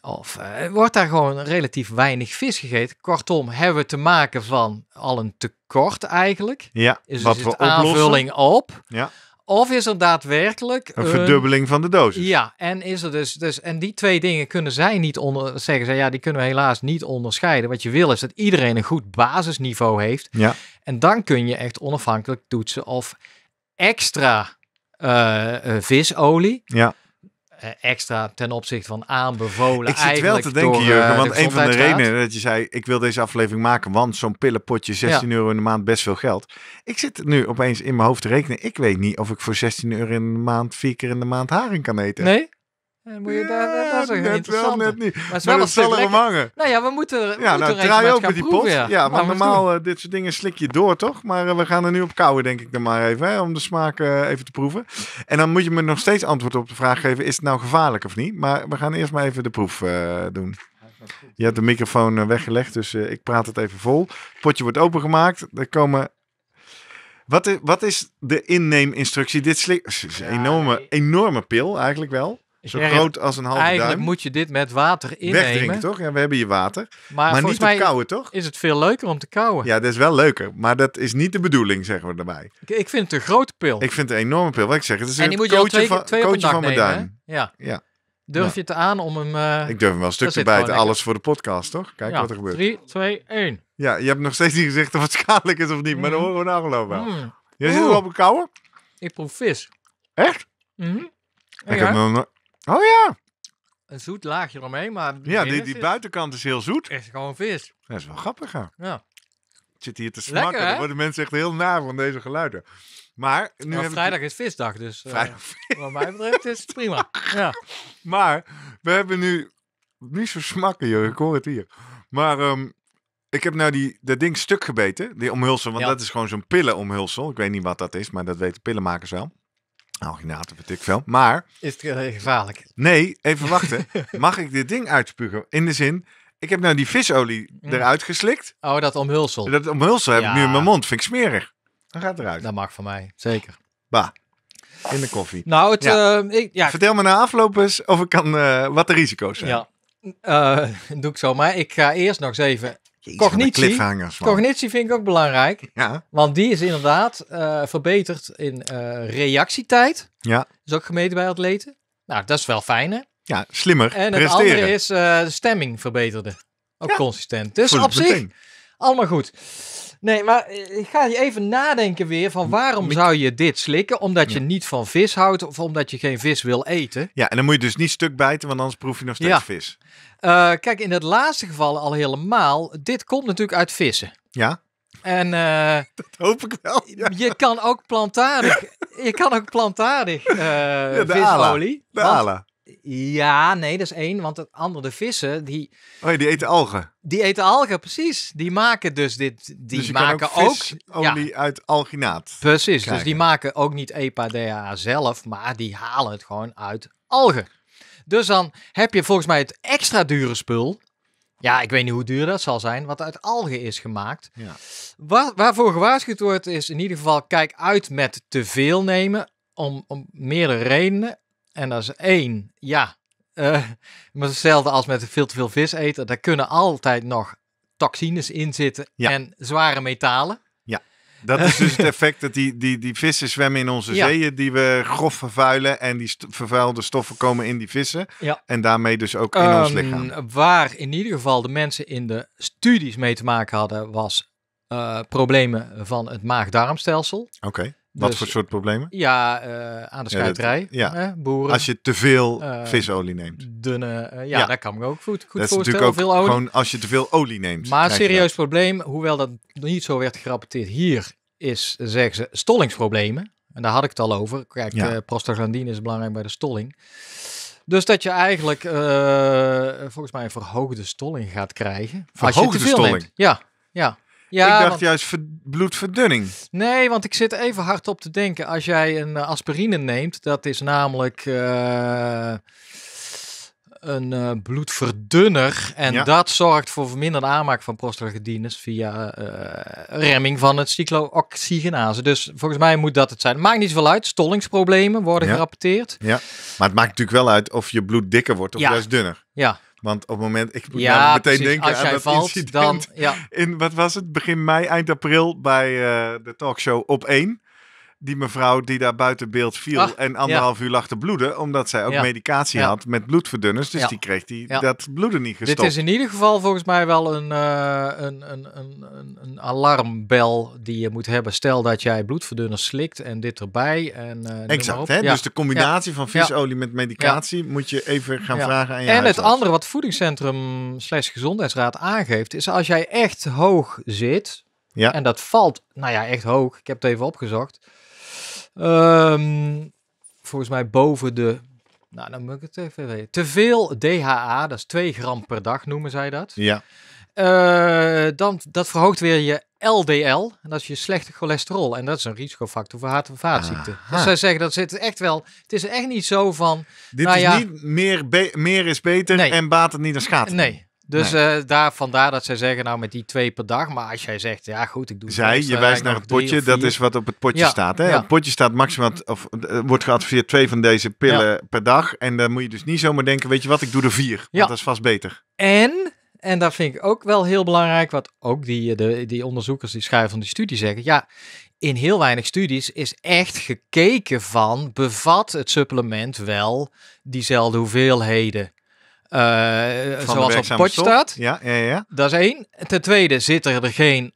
of eh, wordt daar gewoon relatief weinig vis gegeten? Kortom, hebben we te maken van al een tekort eigenlijk? Ja, is wat dus we aanvulling op? Ja. Of is er daadwerkelijk een, verdubbeling van de dosis? Ja, en is er dus, dus en die twee dingen kunnen zij niet onder zeggen. Ze ja, die kunnen we helaas niet onderscheiden. Wat je wil is dat iedereen een goed basisniveau heeft. Ja. En dan kun je echt onafhankelijk toetsen of extra eh, eh, visolie. Ja eh, extra ten opzichte van aanbevolen. Ik zit wel te denken, Jurgen, eh, want een van de redenen dat je zei, ik wil deze aflevering maken, want zo'n pillenpotje 16 euro in de maand best veel geld. Ik zit nu opeens in mijn hoofd te rekenen. Ik weet niet of ik voor 16 euro in de maand vier keer in de maand haring kan eten. Nee? En moet je daar, dat is net wel, net niet. Maar het is wel dat zal er hangen. Nou ja, we moeten nou, er Ja, nou, draai ook met die proeven, pot. Ja, nou, maar normaal eh, dit soort dingen slik je door, toch? Maar eh, we gaan er nu op kouwen, denk ik dan maar even, hè, om de smaak eh, even te proeven. En dan moet je me nog steeds antwoord op de vraag geven, is het nou gevaarlijk of niet? Maar we gaan eerst maar even de proef doen. Je hebt de microfoon weggelegd, dus ik praat het even vol. Het potje wordt opengemaakt. Er komen wat is, wat is de inneeminstructie? Dit slik, is een enorme, enorme pil eigenlijk wel. Zo groot als een halve eigenlijk duim. Eigenlijk moet je dit met water innemen. Wegdrinken, toch? Ja, we hebben hier water. Maar, niet te kauwen, toch? is het veel leuker om te kauwen. Ja, dat is wel leuker. Maar dat is niet de bedoeling, zeggen we daarbij. Ik, ik vind het een grote pil. Ik vind het een enorme pil. Wat ik zeg, het is en die een moet je twee, van, twee op mijn duim. Ja. ja. Durf je het aan om hem... Eh, ik durf hem wel een stuk te bijten. Alles voor de podcast, toch? Kijk wat er gebeurt. 3, 2, 1. Ja, je hebt nog steeds niet gezegd of het schadelijk is of niet. Maar dan mm. horen we nou afgelopen wel. Mm. Jij zit wel op een kauwen? Ik proef vis. Echt? Mhm. Ik heb nog Oh ja. Een zoet laagje eromheen, maar... Ja, die, die buitenkant is heel zoet. Is gewoon vis. Dat is wel grappig, hè? Ja. zit hier te smakken. worden mensen echt heel naar van deze geluiden. Maar... Nu vrijdag is visdag, dus... Eh, vrijdag. Uh, <laughs> wat mij betreft is het prima. <laughs> Ja. Maar we hebben nu... Niet zo smakken, joh. Ik hoor het hier. Maar ehm, ik heb nou die, dat ding stuk gebeten, die omhulsel. Want dat is gewoon zo'n pillenomhulsel. Ik weet niet wat dat is, maar dat weten pillenmakers wel alginaten, weet ik veel. Maar... Is het gevaarlijk? Nee, even wachten. <laughs> Mag ik dit ding uitspugen? In de zin, ik heb nou die visolie mm. eruit geslikt. Oh, dat omhulsel. Dat omhulsel heb ik nu in mijn mond. Vind ik smerig. Dan gaat eruit. Dat mag van mij, zeker. Bah. In de koffie. Nou, het, ja. Ehm, ik, ja. Vertel me na afloop eens of ik kan, eh, wat de risico's zijn. Ja, eh, <laughs> doe ik zo. Maar ik ga eerst nog eens even Jezus, cognitie, vind ik ook belangrijk. Ja. Want die is inderdaad eh, verbeterd in eh, reactietijd. Ja. Is ook gemeten bij atleten. Nou, dat is wel fijner. Ja, slimmer. En het andere is eh, de stemming verbeterde. Ook consistent. Dus op zich, allemaal goed. Nee, maar eh, ik ga je even nadenken weer van waarom zou je dit slikken? Omdat je niet van vis houdt of omdat je geen vis wil eten. Ja, en dan moet je dus niet stuk bijten, want anders proef je nog steeds vis. Eh, kijk, in het laatste geval al helemaal. Dit komt natuurlijk uit vissen. Ja. En eh, <laughs> dat hoop ik wel. Je kan ook plantaardig, <laughs> je kan ook plantaardig visolie. Ala. Ja, nee, dat is één. Want het andere, de vissen, die... Oh ja, die eten algen. Die eten algen, precies. Die maken dus dit... Die dus maken ook, ook uit alginaat Precies, dus die maken ook niet EPA-DHA zelf, maar die halen het gewoon uit algen. Dus dan heb je volgens mij het extra dure spul. Ja, ik weet niet hoe duur dat zal zijn, wat uit algen is gemaakt. Ja. Waar, waarvoor gewaarschuwd wordt is in ieder geval kijk uit met te veel nemen om, om meerdere redenen. En dat is één, ja. Uh, maar hetzelfde als met veel te veel vis eten. Daar kunnen altijd nog toxines in zitten en zware metalen. Ja, dat is dus het <laughs> effect dat die, die, die vissen zwemmen in onze zeeën, die we grof vervuilen. En die vervuilde stoffen komen in die vissen. Ja. En daarmee dus ook in ons ehm, lichaam. Waar in ieder geval de mensen in de studies mee te maken hadden, was eh, problemen van het maag-darmstelsel. Oké. Wat voor dus- soort problemen? Ja, eh, aan de schuiterij. Ja, boeren. Als je te veel eh, visolie neemt. Dunne, eh, ja, dat kan ik me ook goed, goed dat voorstellen. Is natuurlijk ook veel gewoon als je te veel olie neemt. Maar serieus probleem, hoewel dat niet zo werd gerapporteerd hier, is zeggen ze stollingsproblemen. En daar had ik het al over. Kijk, ja. prostaglandine is belangrijk bij de stolling. Dus dat je eigenlijk volgens mij een verhoogde stolling gaat krijgen. Verhoogde als je te veel stolling? Neemt. Ja, ja. Ja, ik dacht juist bloedverdunning. Nee, want ik zit even hardop te denken. Als jij een eh, aspirine neemt, dat is namelijk eh, een eh, bloedverdunner. En dat zorgt voor verminderde aanmaak van prostaglandines via remming van het cyclooxygenase. Dus volgens mij moet dat het zijn. Maakt niet zoveel uit. Stollingsproblemen worden gerapporteerd. Ja, maar het maakt natuurlijk wel uit of je bloed dikker wordt of juist dunner. Ja, want op het moment, ik moet ja, meteen denken aan jij dat valt, incident dan, ja. in, wat was het, begin mei, eind april bij eh, de talkshow Op 1 die mevrouw die daar buiten beeld viel en anderhalf uur lag te bloeden, omdat zij ook medicatie had met bloedverdunners. Dus die kreeg die, dat bloeden niet gestopt. Dit is in ieder geval volgens mij wel eh, een, een, een, een, een, alarmbel die je moet hebben. Stel dat jij bloedverdunners slikt en dit erbij. En, eh, exact, hè? dus de combinatie van visolie met medicatie moet je even gaan vragen aan je En het andere wat voedingscentrum slash gezondheidsraad aangeeft, is als jij echt hoog zit... Ja. En dat valt, nou ja, echt hoog. Ik heb het even opgezocht. Ehm, volgens mij boven de. Nou, dan moet ik het even weten. Te veel DHA, dat is 2 gram per dag noemen zij dat. Ja. Uh, dan, dat verhoogt weer je LDL. En dat is je slechte cholesterol. En dat is een risicofactor voor hart- en vaatziekten. Dus zij zeggen dat zit echt wel. Het is echt niet zo van. Dit nou is niet meer, meer is beter en baat het niet dan schaadt. Nee, dus eh, daar, vandaar dat zij zeggen, nou met die twee per dag. Maar als jij zegt, ja goed, ik doe het je eh, wijst naar het potje, dat is wat op het potje staat. Hè? Het potje staat maximaal, of uh, wordt geadviseerd twee van deze pillen per dag. En dan moet je dus niet zomaar denken, weet je wat, ik doe er vier. Want dat is vast beter. En, en dat vind ik ook wel heel belangrijk, wat ook die, de, die onderzoekers die schrijven van die studie zeggen. Ja, in heel weinig studies is echt gekeken van, bevat het supplement wel diezelfde hoeveelheden eh, zoals op het potje staat. Ja, ja, ja. Dat is één. Ten tweede zitten er geen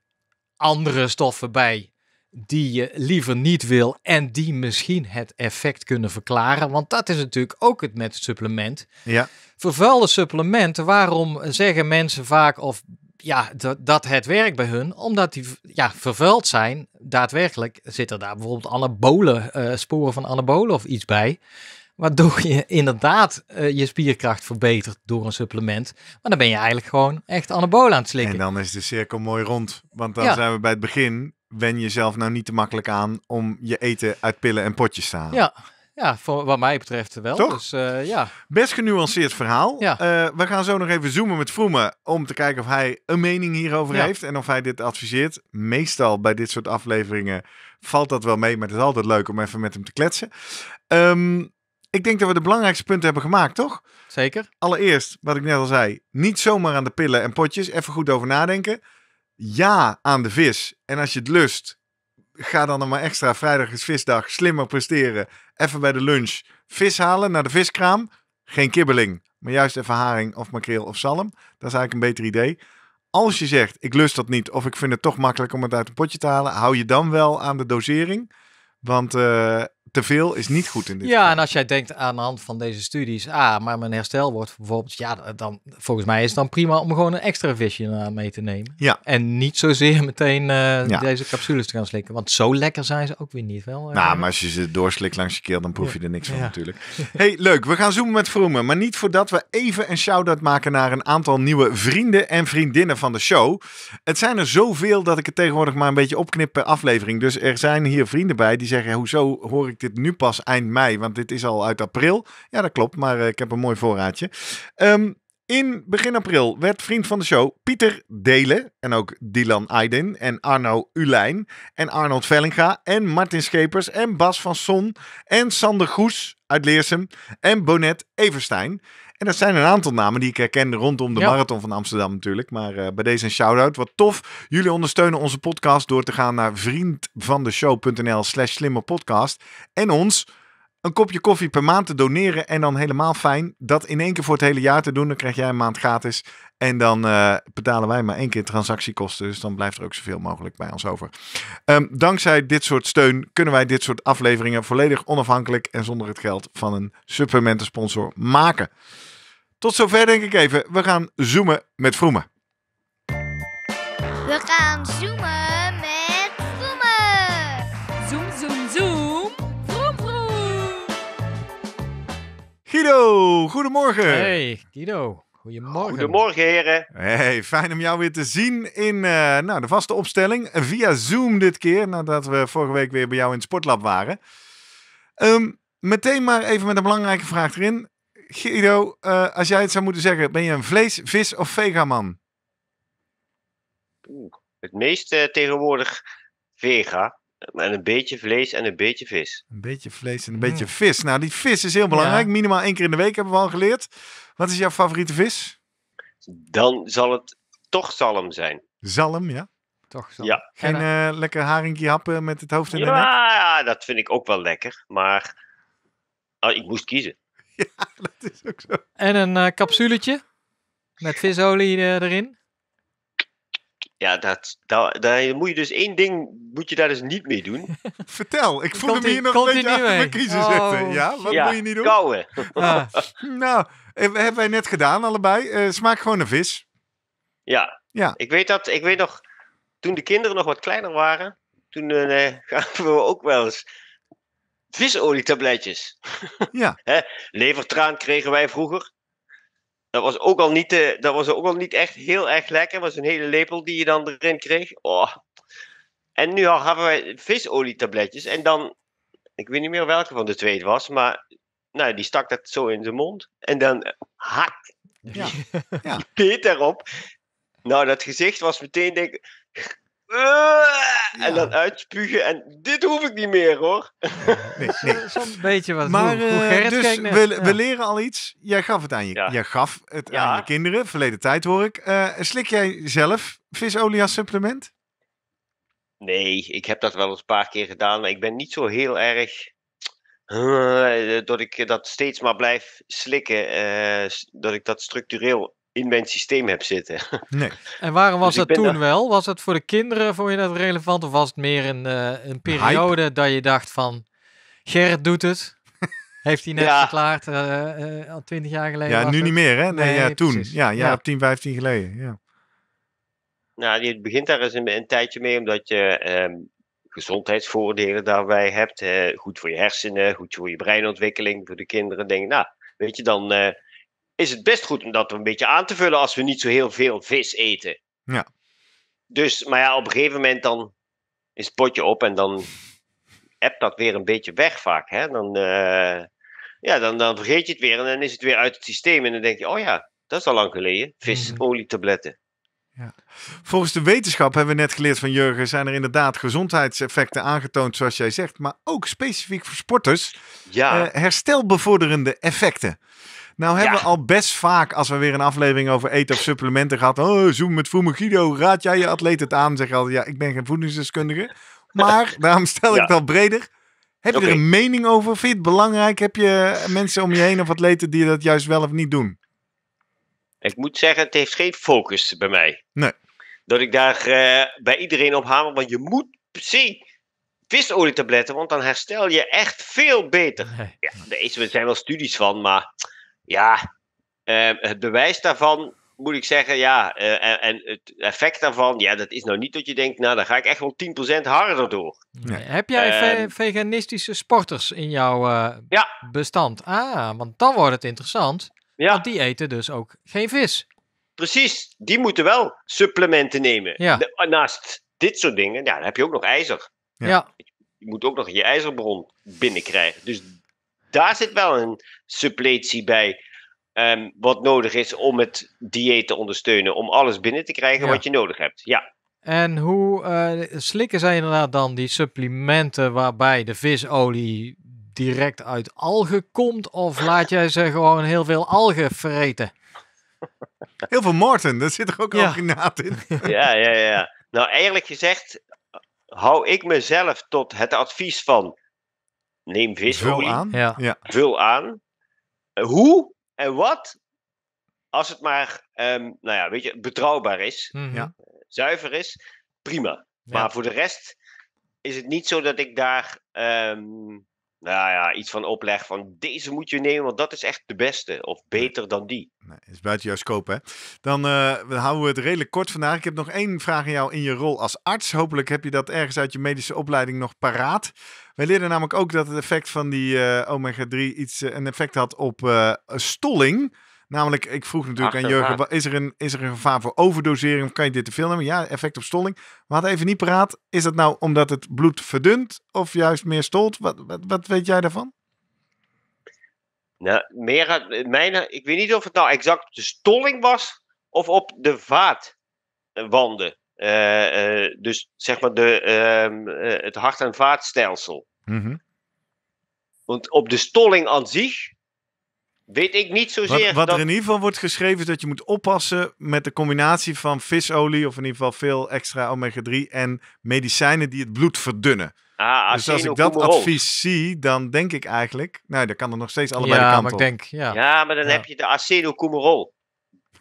andere stoffen bij die je liever niet wil en die misschien het effect kunnen verklaren. Want dat is natuurlijk ook het met het supplement. Ja. Vervuilde supplementen, waarom zeggen mensen vaak of ja, dat, dat het werkt bij hun? Omdat die ja, vervuild zijn, daadwerkelijk zitten daar bijvoorbeeld anabole, eh, sporen van anabolen of iets bij. Waardoor je inderdaad eh, je spierkracht verbetert door een supplement. Maar dan ben je eigenlijk gewoon echt anabool aan het slikken. En dan is de cirkel mooi rond. Want dan zijn we bij het begin. Wen jezelf nou niet te makkelijk aan om je eten uit pillen en potjes te halen. Ja, ja, voor wat mij betreft wel. Toch? Dus, eh, ja. Best genuanceerd verhaal. Ja. Eh, we gaan zo nog even zoomen met Vroemen om te kijken of hij een mening hierover heeft en of hij dit adviseert. Meestal bij dit soort afleveringen valt dat wel mee, maar het is altijd leuk om even met hem te kletsen. Um, ik denk dat we de belangrijkste punten hebben gemaakt, toch? Zeker. Allereerst, wat ik net al zei, niet zomaar aan de pillen en potjes. Even goed over nadenken. Ja aan de vis. En als je het lust, ga dan nog maar extra. Vrijdag is visdag. Slimmer presteren. Even bij de lunch. Vis halen naar de viskraam. Geen kibbeling, maar juist even haring of makreel of zalm. Dat is eigenlijk een beter idee. Als je zegt, ik lust dat niet of ik vind het toch makkelijk om het uit een potje te halen, hou je dan wel aan de dosering. Want eh, te veel is niet goed in dit. Ja, en als jij denkt aan de hand van deze studies, ah, maar mijn herstel wordt bijvoorbeeld, ja, dan volgens mij is het dan prima om gewoon een extra visje eh, mee te nemen. Ja. En niet zozeer meteen eh, deze capsules te gaan slikken, want zo lekker zijn ze ook weer niet wel. Eh. nou, maar als je ze doorslikt langs je keel, dan proef je er niks van natuurlijk. hey, leuk, we gaan zoomen met Vroemen, maar niet voordat we even een shout-out maken naar een aantal nieuwe vrienden en vriendinnen van de show. Het zijn er zoveel dat ik het tegenwoordig maar een beetje opknip per aflevering. Dus er zijn hier vrienden bij die zeggen, hoezo hoor ik dit nu pas eind mei, want dit is al uit april. Ja, dat klopt, maar eh, ik heb een mooi voorraadje. Ehm, in begin april werd vriend van de show Pieter Delen en ook Dylan Aydin en Arno Ulijn en Arnold Vellinga en Martin Schepers en Bas van Son en Sander Goes uit Leersum en Bonnet Everstein. En dat zijn een aantal namen die ik herkende rondom de marathon van Amsterdam natuurlijk. Maar eh, bij deze een shout-out. Wat tof. Jullie ondersteunen onze podcast door te gaan naar vriendvandeshow.nl slash slimmerpodcast. En ons een kopje koffie per maand te doneren. En dan helemaal fijn dat in één keer voor het hele jaar te doen. Dan krijg jij een maand gratis. En dan eh, betalen wij maar één keer transactiekosten. Dus dan blijft er ook zoveel mogelijk bij ons over. Ehm, dankzij dit soort steun kunnen wij dit soort afleveringen volledig onafhankelijk en zonder het geld van een supplementensponsor maken. Tot zover denk ik even. We gaan zoomen met Vroemen. We gaan zoomen met Vroemen. Zoom, zoom, zoom. Vroom, vroom. Guido, goedemorgen. Hey, Guido. Goedemorgen. Goedemorgen, heren. Hey, fijn om jou weer te zien in eh, nou, de vaste opstelling. Via Zoom dit keer, nadat we vorige week weer bij jou in het Sportlab waren. Ehm, meteen maar even met een belangrijke vraag erin. Guido, eh, als jij het zou moeten zeggen, ben je een vlees-, vis- of vegaman? Het meeste eh, tegenwoordig vega. En een beetje vlees en een beetje vis. Een beetje vlees en een beetje mm. vis. Nou, die vis is heel belangrijk. Minimaal één keer in de week hebben we al geleerd. Wat is jouw favoriete vis? Dan zal het toch zalm zijn. Zalm, ja? Toch zalm. Ja. Geen eh, lekker haringje happen met het hoofd in de nek? Ja, dat vind ik ook wel lekker. Maar ah, ik moest kiezen. <laughs> Ja, dat is ook zo. En een uh, capsuletje met visolie eh, erin. Ja, dat, dat, daar moet je dus één ding moet je daar dus niet mee doen. <laughs> Vertel, ik voel me hier nog een beetje achter mijn kiezen zitten. Oh. Ja, wat moet je niet doen? Kouwen. Ah. <laughs> nou, eh, hebben wij net gedaan allebei. smaak gewoon een vis. Ja. ja. Ik, weet dat, ik weet nog, toen de kinderen nog wat kleiner waren, toen uh, gaven we ook wel eens visolietabletjes. Ja. <laughs> Hè? Levertraan kregen wij vroeger. Dat was, ook al niet, eh, dat was ook al niet echt heel erg lekker. was een hele lepel die je dan erin kreeg. Oh. En nu al hebben wij visolietabletjes. En dan, ik weet niet meer welke van de twee het was, maar nou, die stak dat zo in zijn mond. En dan eh, hak. Ja. <laughs> ja. Peter erop. Nou, dat gezicht was meteen denk ik eh, en dan uitspugen. En dit hoef ik niet meer hoor. Nee, <laughs> nee. beetje wat. Maar eh, dus we, we, leren al iets. Jij gaf het aan je, jij gaf het aan je kinderen. Verleden tijd hoor ik. Eh, slik jij zelf visolie als supplement? Nee, ik heb dat wel eens een paar keer gedaan. Maar ik ben niet zo heel erg. Uh, dat ik dat steeds maar blijf slikken. dat ik dat structureel in mijn systeem heb zitten. <laughs> Nee. En waarom was dus dat toen wel? Was dat voor de kinderen, vond je dat relevant? Of was het meer een, eh, een periode dat je dacht van, Gerrit doet het? <laughs> Heeft hij net ja. verklaard, eh, eh, al twintig jaar geleden? Ja, nu niet meer hè? Nee, ja, toen. Ja, ja, ja. 10, 15 geleden. Ja. Nou, het begint daar eens een, een tijdje mee, omdat je um, gezondheidsvoordelen daarbij hebt. goed voor je hersenen, goed voor je breinontwikkeling, voor de kinderen. Denk nou, weet je, dan is het best goed om dat een beetje aan te vullen als we niet zo heel veel vis eten. Ja. Dus, maar ja, op een gegeven moment dan is het potje op en dan hebt dat weer een beetje weg vaak. Hè? Dan, eh, ja, dan, dan vergeet je het weer en dan is het weer uit het systeem. En dan denk je, oh ja, dat is al lang geleden. Vis, mhm. olietabletten. Ja. Volgens de wetenschap hebben we net geleerd van Jurgen, zijn er inderdaad gezondheidseffecten aangetoond, zoals jij zegt, maar ook specifiek voor sporters ja. Eh, herstelbevorderende effecten. Nou hebben we al best vaak, als we weer een aflevering over eten of supplementen gehad. Oh, zoom met Guido, raad jij je atleet het aan? Zeg altijd, ja, ik ben geen voedingsdeskundige. Maar, <laughs> daarom stel ik het al breder. Heb je er een mening over? Vind je het belangrijk? Heb je mensen om je heen of atleten die dat juist wel of niet doen? Ik moet zeggen, het heeft geen focus bij mij. Nee. Dat ik daar eh, bij iedereen op hamer, want je moet precies visolietabletten, want dan herstel je echt veel beter. Nee. Ja, er zijn wel studies van, maar ja, ehm, het bewijs daarvan moet ik zeggen, ja. Eh, en, en, het effect daarvan, ja, dat is nou niet dat je denkt, nou, dan ga ik echt wel 10% harder door. Nee. Heb jij ehm, veganistische sporters in jouw eh, bestand? Ah, want dan wordt het interessant. Want die eten dus ook geen vis. Precies, die moeten wel supplementen nemen. Ja. Naast dit soort dingen, ja, dan heb je ook nog ijzer. Ja. Je moet ook nog je ijzerbron binnenkrijgen. Dus daar zit wel een suppletie bij. Ehm, wat nodig is om het dieet te ondersteunen. Om alles binnen te krijgen wat je nodig hebt. Ja. En hoe uh, slikken zij inderdaad dan die supplementen waarbij de visolie direct uit algen komt? Of laat jij ze <laughs> gewoon heel veel algen vreten? Heel veel Morten, daar zit er ook ja. alginaat in? <laughs> Ja, ja, ja. Nou, eerlijk gezegd hou ik mezelf tot het advies van neem visolie. Vul aan. Ja. Eh, aan. hoe en wat? Als het maar, ehm, nou ja, weet je, betrouwbaar is, mhm. eh, zuiver is, prima. Maar voor de rest is het niet zo dat ik daar ehm, nou ja, iets van opleg van deze moet je nemen, want dat is echt de beste. Of beter dan die. Nee, is buiten jouw scope, hè? Dan uh, houden we het redelijk kort vandaag. Ik heb nog één vraag aan jou in je rol als arts. Hopelijk heb je dat ergens uit je medische opleiding nog paraat. Wij leerden namelijk ook dat het effect van die eh, omega-3 iets eh, een effect had op stolling. Namelijk, ik vroeg natuurlijk aan Jurgen, is er, een, is er een gevaar voor overdosering? Of kan je dit te veel nemen? Ja, effect op stolling. Maar hadden even niet praat. Is dat nou omdat het bloed verdunt of juist meer stolt? Wat, wat, weet jij daarvan? Nou, meer, mijn, ik weet niet of het nou exact op de stolling was of op de vaatwanden. Eh, eh, eh, dus zeg maar de, ehm, het hart- en vaatstelsel. Mhm. Want op de stolling aan zich Weet ik niet zozeer. Wat, wat er in ieder geval wordt geschreven is dat je moet oppassen met de combinatie van visolie, of in ieder geval veel extra omega-3, en medicijnen die het bloed verdunnen. Ah, dus als ik dat advies zie, dan denk ik eigenlijk, nou, dat kan er nog steeds allebei ja, de maar op. Ik denk, ja. ja, maar dan heb je de acenocumerol,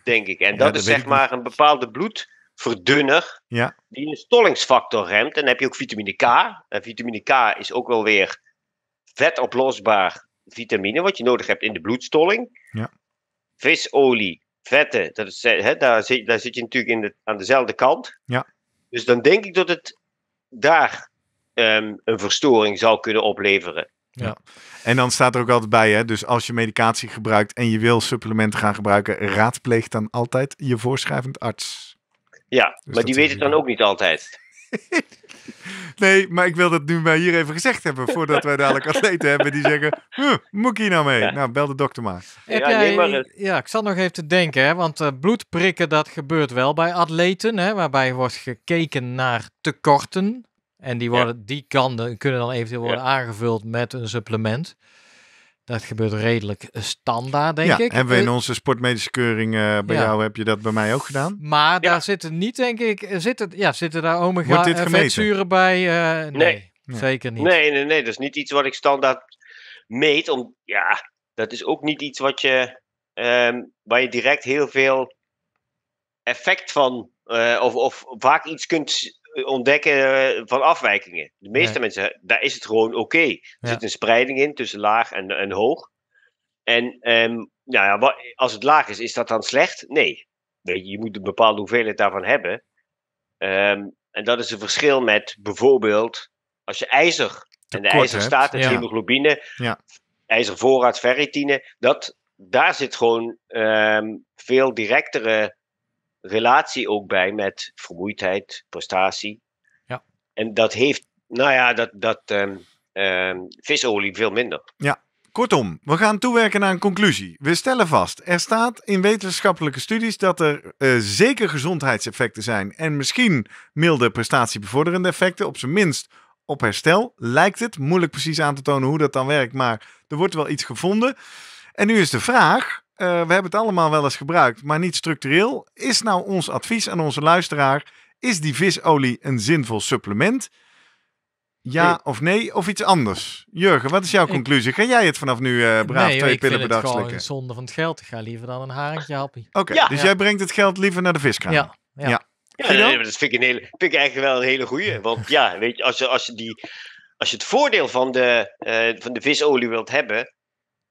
denk ik. En dat, is zeg maar een bepaalde bloedverdunner ja. die een stollingsfactor remt. En dan heb je ook vitamine K. En vitamine K is ook wel weer vetoplosbaar vitamine wat je nodig hebt in de bloedstolling. Ja. Visolie, vetten, dat is, hè, daar, zit, daar zit je natuurlijk in de, aan dezelfde kant. Ja. Dus dan denk ik dat het daar ehm, een verstoring zou kunnen opleveren. Ja. En dan staat er ook altijd bij, hè, dus als je medicatie gebruikt en je wil supplementen gaan gebruiken, raadpleeg dan altijd je voorschrijvend arts. Ja, dus maar die weet het dan ook niet altijd. <laughs> Nee, maar ik wil dat nu maar hier even gezegd hebben. Voordat wij dadelijk atleten hebben die zeggen: huh, moet ik hier nou mee? Nou, bel de dokter maar. ja, ja, ik zat nog even te denken, hè, want uh, bloedprikken dat gebeurt wel bij atleten, hè, waarbij wordt gekeken naar tekorten. En die, worden, die kunnen dan eventueel worden aangevuld met een supplement. Dat gebeurt redelijk eh, standaard, denk ja, ik. Hebben we in eh, onze sportmedische keuring eh, bij jou, heb je dat bij mij ook gedaan? Maar daar zitten niet, denk ik, zitten, ja, zitten daar omega vetzuren bij? Uh, nee, nee, nee, zeker niet. Nee, nee, nee, dat is niet iets wat ik standaard meet. Om, ja, dat is ook niet iets wat je, ehm, waar je direct heel veel effect van, of, of vaak iets kunt ontdekken eh, van afwijkingen. De meeste mensen, daar is het gewoon oké. Er zit een spreiding in tussen laag en, en hoog. En ehm, nou ja, wat, als het laag is, is dat dan slecht? Nee. Weet je, je moet een bepaalde hoeveelheid daarvan hebben. Ehm, en dat is een verschil met bijvoorbeeld als je ijzer. en de ijzer staat in hemoglobine, ja. ijzervoorraad, ferritine. Dat, daar zit gewoon ehm, veel directere relatie ook bij met vermoeidheid, prestatie. Ja. En dat heeft, nou ja, dat, dat ehm, ehm, visolie veel minder. Ja. Kortom, we gaan toewerken naar een conclusie. We stellen vast, er staat in wetenschappelijke studies dat er eh, zeker gezondheidseffecten zijn en misschien milde prestatiebevorderende effecten, op zijn minst op herstel. Lijkt het moeilijk precies aan te tonen hoe dat dan werkt, maar er wordt wel iets gevonden. En nu is de vraag: eh, we hebben het allemaal wel eens gebruikt, maar niet structureel. Is nou ons advies aan onze luisteraar: is die visolie een zinvol supplement? Ja of nee, of iets anders? Jurgen, wat is jouw conclusie? Ga jij het vanaf nu uh, braaf twee pillen per dag slikken? Nee, ik zonde van het geld. Ik ga liever dan een haringje happen. Oké, dus jij brengt het geld liever naar de viskraam? ja. ja. ja. dat vind ik, vind eigenlijk wel een hele goede, Want ja, weet je, als je, als je, die, als je het voordeel van de, eh, van de visolie wilt hebben,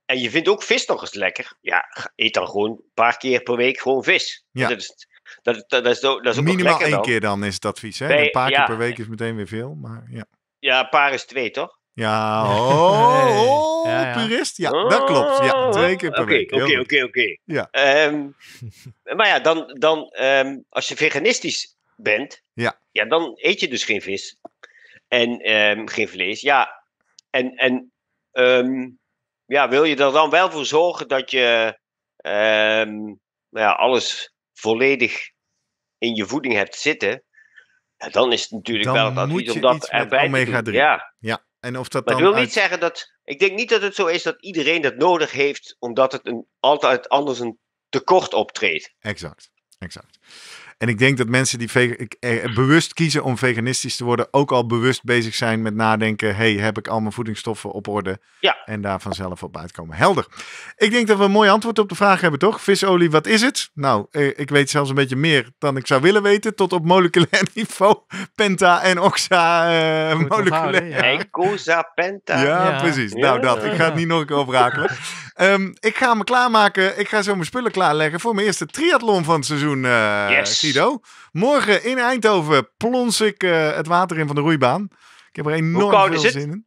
en je vindt ook vis nog eens lekker. Ja, eet dan gewoon een paar keer per week gewoon vis. Ja. Dat is, dat, dat, is, dat is ook Minimaal één keer dan is het advies. Hè? een paar keer per week is meteen weer veel. Maar ja. ja, een paar is twee, toch? Ja, <laughs> oh, ja, purist. Ja, oh. dat klopt. Ja, twee keer per week. Oké, oké, oké. Ehm, <laughs> maar ja, dan, dan ehm, als je veganistisch bent, ja. Ja, dan eet je dus geen vis. En um, geen vlees. Ja, en, en ja, wil je er dan wel voor zorgen dat je ehm, nou ja, alles volledig in je voeding hebt zitten, dan is het natuurlijk wel dat niet om dat erbij omega 3. Ja. ja. En of dat maar dan ik wil niet zeggen dat. Ik denk niet dat het zo is dat iedereen dat nodig heeft, omdat het een, altijd anders een tekort optreedt. Exact. Exact. En ik denk dat mensen die eh, bewust kiezen om veganistisch te worden, ook al bewust bezig zijn met nadenken: hey, heb ik al mijn voedingsstoffen op orde? Ja. En daar vanzelf op uitkomen. Helder. Ik denk dat we een mooi antwoord op de vraag hebben, toch? Visolie, wat is het? Nou, eh, ik weet zelfs een beetje meer dan ik zou willen weten, tot op moleculair <laughs> niveau. Penta en oxa uh, En coza, penta. Ja, ja. precies. Nou, dat. Ik ga het niet nog een keer oprakelen. Ehm, ik ga me klaarmaken. Ik ga zo mijn spullen klaarleggen voor mijn eerste triathlon van het seizoen, uh, yes. Morgen in Eindhoven plons ik eh, het water in van de roeibaan. Ik heb er enorm veel zin in.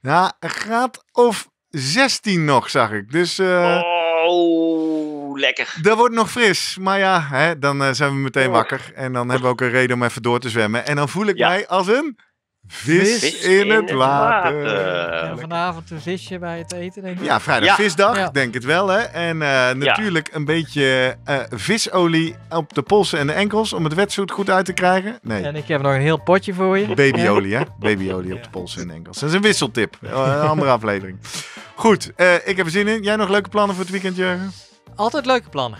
Ja, graad of 16 nog, zag ik. Dus... Eh, oh lekker. Dat wordt nog fris. Maar ja, hè, dan zijn we meteen wakker. En dan hebben we ook een reden om even door te zwemmen. En dan voel ik mij als een Vis, in, het water. En vanavond een visje bij het eten, denk ik. Ja, vrijdag visdag, denk het wel. Hè? En eh, natuurlijk een beetje eh, visolie op de polsen en de enkels om het wetsuit goed uit te krijgen. Nee. En ik heb nog een heel potje voor je. Babyolie, hè? Babyolie op de polsen en de enkels. Dat is een wisseltip. Eh, een andere aflevering. Goed, ik heb er zin in. Jij nog leuke plannen voor het weekend, Jurgen? Altijd leuke plannen.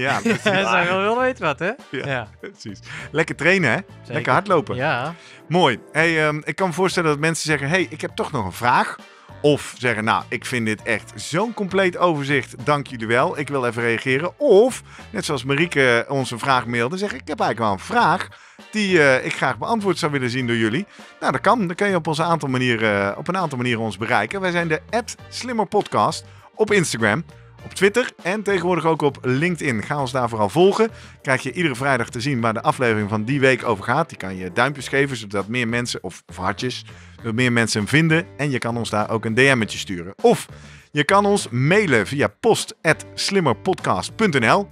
<laughs> Ja, precies. wil wel weten wat, hè? Ja, precies. Lekker trainen, hè? Lekker hardlopen. Ja. Mooi. Hey, ehm, ik kan me voorstellen dat mensen zeggen, hey, ik heb toch nog een vraag. Of zeggen, nou, ik vind dit echt zo'n compleet overzicht. Dank jullie wel. Ik wil even reageren. Of, net zoals Marieke ons een vraag mailde, zeg ik heb eigenlijk wel een vraag die eh, ik graag beantwoord zou willen zien door jullie. Nou, dat kan. Dan kun je op, onze aantal manieren, eh, op een aantal manieren ons bereiken. Wij zijn de slimmer podcast op Instagram op Twitter en tegenwoordig ook op LinkedIn. Ga ons daar vooral volgen. Krijg je iedere vrijdag te zien waar de aflevering van die week over gaat. Die kan je duimpjes geven, zodat meer mensen, of, of hartjes, eh, meer mensen hem vinden. En je kan ons daar ook een DM'tje sturen. Of je kan ons mailen via post.slimmerpodcast.nl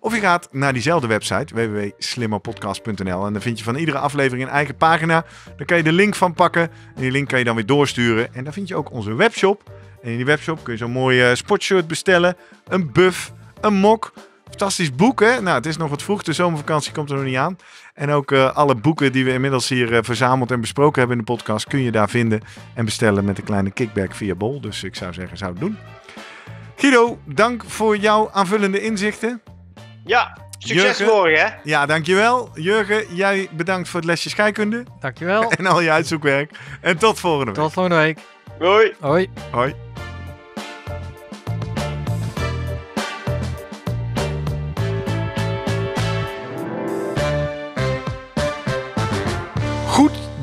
of je gaat naar diezelfde website, www.slimmerpodcast.nl. En dan vind je van iedere aflevering een eigen pagina. Daar kan je de link van pakken. En die link kan je dan weer doorsturen. En daar vind je ook onze webshop en in die webshop kun je zo'n mooie eh, sportshirt bestellen, een buff, een mok. Fantastisch boek, hè? Nou, het is nog wat vroeg. De zomervakantie komt er nog niet aan. En ook eh, alle boeken die we inmiddels hier eh, verzameld en besproken hebben in de podcast... kun je daar vinden en bestellen met een kleine kickback via Bol. Dus ik zou zeggen, zou het doen. Guido, dank voor jouw aanvullende inzichten. Ja, Succes morgen, hè? Ja, dankjewel. Jurgen, jij bedankt voor het lesje scheikunde. Dankjewel. <laughs> En al je uitzoekwerk. En tot volgende week. Tot volgende week. Hoi. Hoi. Hoi.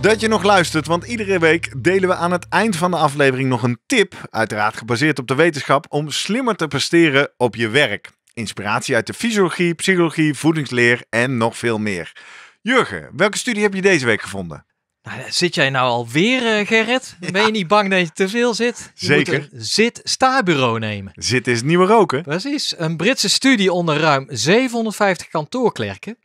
dat je nog luistert, want iedere week delen we aan het eind van de aflevering nog een tip, uiteraard gebaseerd op de wetenschap, om slimmer te presteren op je werk. Inspiratie uit de fysiologie, psychologie, voedingsleer en nog veel meer. Jurgen, welke studie heb je deze week gevonden? Nou, zit jij nou alweer, uh, Gerrit? Ben je niet bang dat je te veel zit? Je Zeker. zit-staarbureau nemen. Zit is het nieuwe roken. Precies. Een Britse studie onder ruim 750 kantoorklerken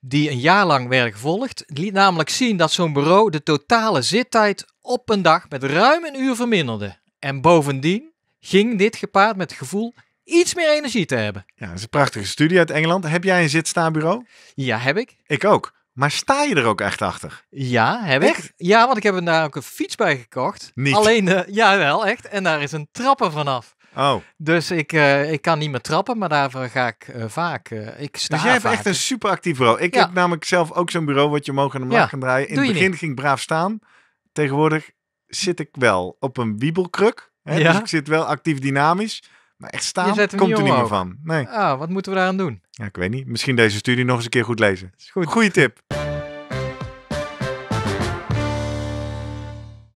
die een jaar lang werden gevolgd, liet namelijk zien dat zo'n bureau de totale zittijd op een dag met ruim een uur verminderde. En bovendien ging dit gepaard met het gevoel iets meer energie te hebben. Ja, dat is een prachtige studie uit Engeland. Heb jij een zitstaanbureau? Ja, heb ik. Ik ook. Maar sta je er ook echt achter? Ja, heb ik. Ja, want ik heb daar ook een fiets bij gekocht. Niet. Alleen, ja <laughs> uh, jawel, echt. En daar is een trappen vanaf. Oh. Dus ik, eh, ik kan niet meer trappen, maar daarvoor ga ik eh, vaak. Uh, ik sta dus jij hebt echt een super actief bureau. Ik heb namelijk zelf ook zo'n bureau wat je mogen en omlaag ja. kan draaien. In het begin ging ik braaf staan. Tegenwoordig zit ik wel op een wiebelkruk. Hè? Ja. Dus ik zit wel actief dynamisch. Maar echt staan komt er niet meer van. Nee. Ah, wat moeten we daaraan doen? Ja, ik weet niet. Misschien deze studie nog eens een keer goed lezen. Goede Goeie tip.